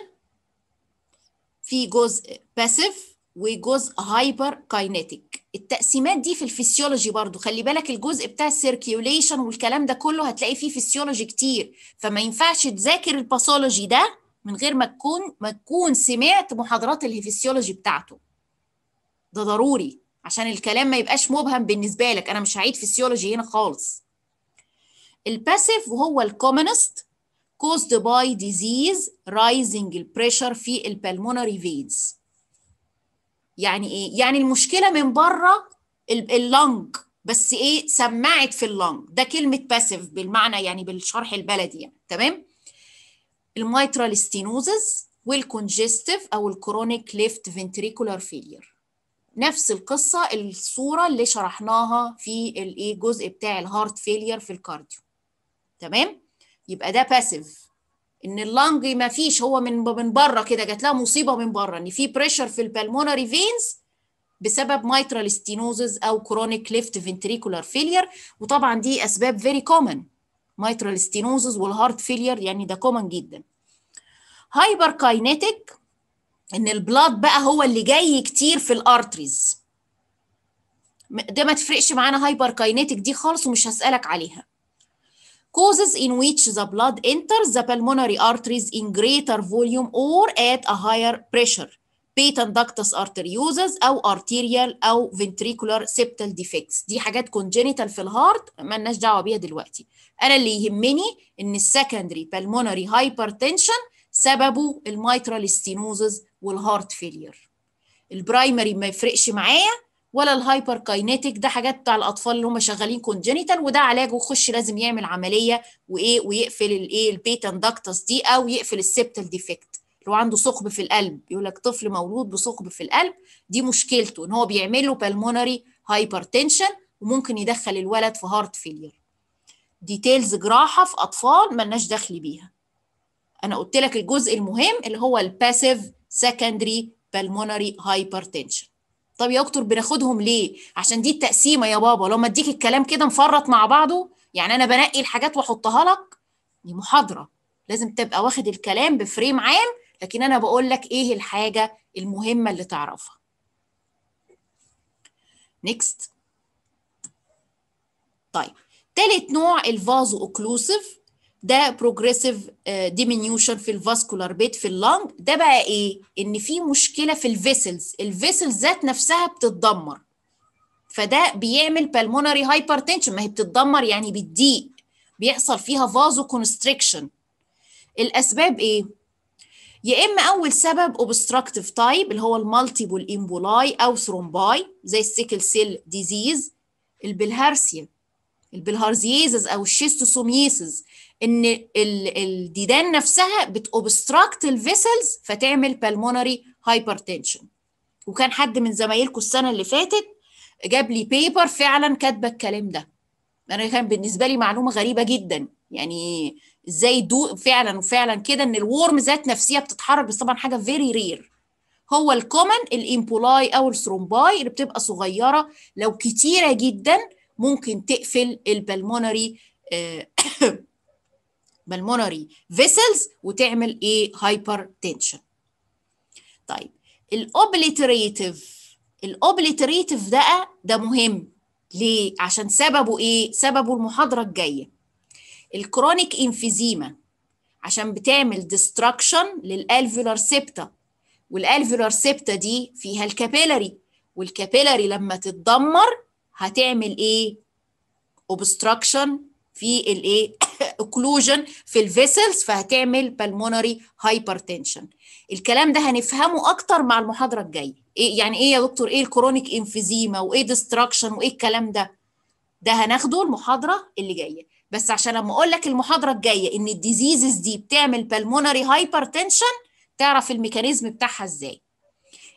في جزء باسيف وجزء هايبر كاينيتيك التقسيمات دي في الفسيولوجي برضو خلي بالك الجزء بتاع السيركيوليشن والكلام ده كله هتلاقي فيه فسيولوجي كتير فما ينفعش تذاكر الباثولوجي ده من غير ما تكون ما تكون سمعت محاضرات الفسيولوجي بتاعته ده ضروري عشان الكلام ما يبقاش مبهم بالنسبه لك انا مش هعيد فسيولوجي هنا خالص الباسيف وهو الكومنست caused by disease rising pressure في البلمونري veins يعني ايه يعني المشكله من بره اللنج بس ايه سمعت في اللنج ده كلمه باسيف بالمعنى يعني بالشرح البلدي يعني تمام الميترال ستينوزز والكونجستيف او الكرونيك ليفت فنتريكولار فيلير نفس القصه الصوره اللي شرحناها في الايه الجزء بتاع الهارت فيلير في الكارديو تمام يبقى ده باسيف ان اللنج ما فيش هو من من بره كده جات لها مصيبه من بره ان في بريشر في البلموناري فينز بسبب مايترال ستينوزز او كرونيك ليفت فنتريكولار فيلير وطبعا دي اسباب فيري كومن مايترال ستينوزز والهارت فيلير يعني ده كومن جدا هايبر كاينيتك ان البلاد بقى هو اللي جاي كتير في الارتريز ده ما تفرقش معانا هايبر كاينيتك دي خالص ومش هسالك عليها causes in which the blood enters the pulmonary arteries in greater volume or at a higher pressure patent ductus arteriosus او arterial او ventricular septal defects دي حاجات congenital في الهارت مالناش دعوه بيها دلوقتي انا اللي يهمني ان السكندري pulmonary hypertension سببه الميترال ستينوزز والهارت فيلير البرايمري ما يفرقش معايا ولا الهايبر كاينيتك ده حاجات بتاع الاطفال اللي هم شغالين كونجنيتال وده علاجه ويخش لازم يعمل عمليه وايه ويقفل الايه البيتن داكتس دي او يقفل السبتال ديفكت لو عنده ثقب في القلب يقول لك طفل مولود بثقب في القلب دي مشكلته ان هو بيعمل له بالمونري هايبرتنشن وممكن يدخل الولد في هارت فيلير ديتيلز جراحه في اطفال ملناش دخل بيها انا قلت لك الجزء المهم اللي هو الباسيف سكندري بالمونري هايبرتنشن طب يا دكتور بناخدهم ليه عشان دي التقسيمه يا بابا لما اديك الكلام كده مفرط مع بعضه يعني انا بنقي الحاجات واحطها لك دي محاضره لازم تبقى واخد الكلام بفريم عام لكن انا بقول لك ايه الحاجه المهمه اللي تعرفها نيكست طيب تالت نوع الفازو اوكلوسيف ده بروجريسيف ديمينيوشن آه، في الفاسكولار بيت في اللنج ده بقى ايه ان في مشكله في الفيسلز الفيسلز ذات نفسها بتتدمر فده بيعمل بالمونري هايبرتنشن ما هي بتتدمر يعني بتضيق بيحصل فيها فازو كونستريكشن الاسباب ايه يا اما اول سبب اوبستراكتيف تايب اللي هو المالتيبل امبولاي او ثرومباي زي السيكل سيل ديزيز البلهارسيا البلهارزيزز او الشيستوسوميسز ان الديدان نفسها بتوبستراكت الفيسلز فتعمل بالمونري هايبرتنشن وكان حد من زمايلكم السنه اللي فاتت جاب لي بيبر فعلا كاتبه الكلام ده انا كان بالنسبه لي معلومه غريبه جدا يعني ازاي دو فعلا وفعلا كده ان الورم ذات نفسها بتتحرك بس طبعا حاجه فيري رير هو الكومن الامبولاي او الثرومباي اللي بتبقى صغيره لو كتيره جدا ممكن تقفل البلمونري بالمونري فيسلز وتعمل ايه هايبر تنشن طيب الاوبليتريتيف الاوبليتريتيف ده ده مهم ليه عشان سببه ايه سببه المحاضره الجايه الكرونيك انفيزيما عشان بتعمل ديستراكشن للالفيولار سيبتا والالفيولار سيبتا دي فيها الكابيلاري والكابيلاري لما تتدمر هتعمل ايه اوبستراكشن في الايه اوكلوجن في الفيسلز فهتعمل بالمونري هايبرتنشن الكلام ده هنفهمه اكتر مع المحاضره الجايه ايه يعني ايه يا دكتور ايه الكرونيك انفيزيما وايه ديستراكشن وايه الكلام ده ده هناخده المحاضره اللي جايه بس عشان لما اقول لك المحاضره الجايه ان الديزيزز دي بتعمل بالمونري هايبرتنشن تعرف الميكانيزم بتاعها ازاي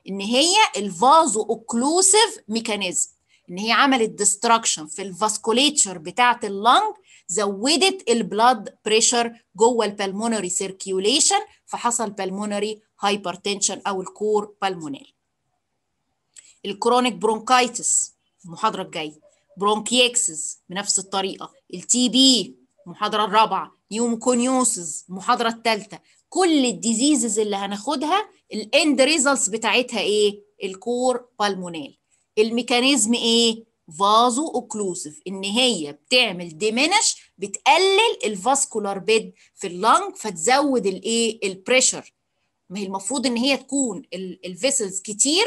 ان هي الفازو اوكلوسيف ميكانيزم ان هي عملت ديستراكشن في الفاسكوليتشر بتاعه اللنج زودت البلاد بريشر جوه البلمونري سيركيوليشن فحصل بلمونري هايبرتنشن او الكور بالمونال الكرونيك برونكايتس المحاضره الجايه برونكيكسز بنفس الطريقه التي بي المحاضره الرابعه نيوموكونيوسز المحاضره الثالثه كل الديزيزز اللي هناخدها الاند ريزلتس بتاعتها ايه الكور بالمونال الميكانيزم ايه فازو اوكلوسيف ان هي بتعمل ديمينش بتقلل الفاسكولار بيد في اللنج فتزود الايه البريشر ما هي المفروض ان هي تكون الفيسلز كتير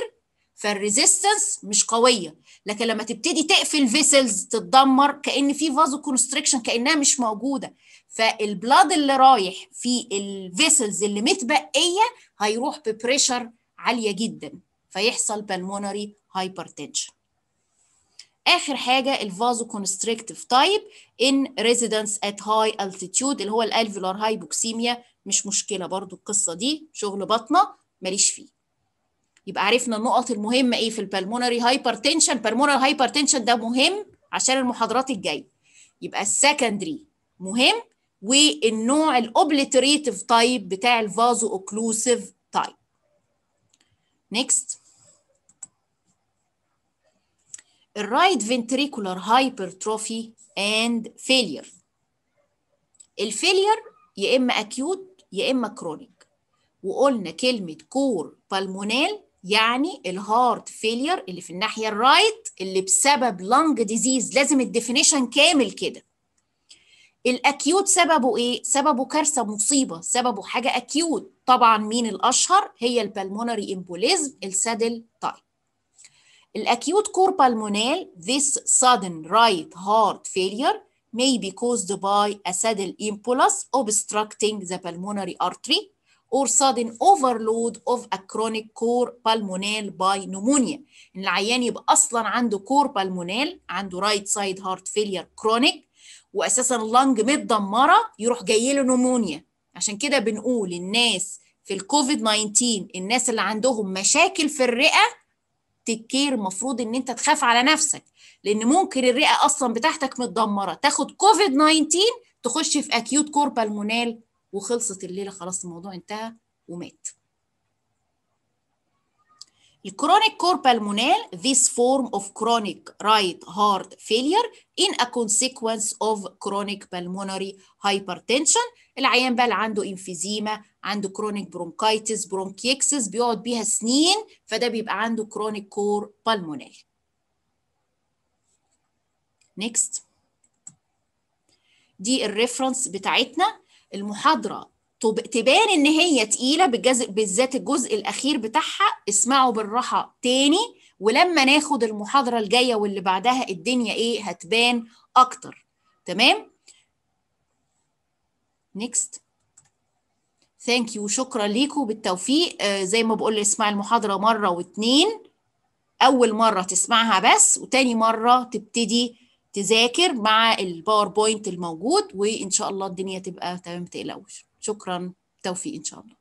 فالريزيستنس مش قويه لكن لما تبتدي تقفل فيسلز تتدمر كان في فازو كونستريكشن كانها مش موجوده فالبلاد اللي رايح في الفيسلز اللي متبقيه هيروح ببريشر عاليه جدا فيحصل بالمونري هايبرتنشن اخر حاجه الفازو كونستريكتيف تايب ان ريزيدنس ات هاي التيتيود اللي هو الالفيولار هايبوكسيميا مش مشكله برضو القصه دي شغل بطنه ماليش فيه يبقى عرفنا النقط المهمه ايه في البلمونري هايبرتنشن بالمونري هايبرتنشن ده مهم عشان المحاضرات الجايه يبقى السكندري مهم والنوع الاوبليتريتيف تايب بتاع الفازو اوكلوسيف تايب نيكست الرايت فنتريكولار هايبرتروفي اند فيلير الفيلير يا اما اكيوت يا اما كرونيك وقلنا كلمه كور بالمونال يعني الهارت فيلير اللي في الناحيه الرايت اللي بسبب لانج ديزيز لازم الديفينيشن كامل كده الاكيوت سببه ايه سببه كارثه مصيبه سببه حاجه اكيوت طبعا مين الاشهر هي البالمونري امبوليزم السادل تايب الأكيوت كور بالمونال this sudden right heart failure may be caused by a sudden impulse obstructing the pulmonary artery or sudden overload of a chronic core pulmonal by pneumonia إن العيان يبقى أصلا عنده كور بالمونال عنده right side heart failure chronic وأساسا اللنج متدمرة يروح جاي له نمونيا عشان كده بنقول الناس في الكوفيد 19 الناس اللي عندهم مشاكل في الرئة تيك كير المفروض ان انت تخاف على نفسك لان ممكن الرئه اصلا بتاعتك متدمره تاخد كوفيد 19 تخش في اكيوت كور بالمونال وخلصت الليله خلاص الموضوع انتهى ومات الكرونيك كور بالمونال this form of chronic right heart failure in a consequence of chronic pulmonary hypertension العيان بقى اللي عنده انفيزيما عنده كرونيك برونكايتس برونكيكسس بيقعد بيها سنين فده بيبقى عنده كرونيك كور بالمونيل نيكست دي الريفرنس بتاعتنا المحاضره طب تبان ان هي تقيله بالذات الجزء الاخير بتاعها اسمعوا بالراحه تاني ولما ناخد المحاضره الجايه واللي بعدها الدنيا ايه هتبان اكتر تمام نيكست ثانك يو شكرا ليكم بالتوفيق آه زي ما بقول اسمع المحاضره مره واتنين اول مره تسمعها بس وتاني مره تبتدي تذاكر مع الباوربوينت الموجود وان شاء الله الدنيا تبقى تمام تقلوش شكرا توفيق ان شاء الله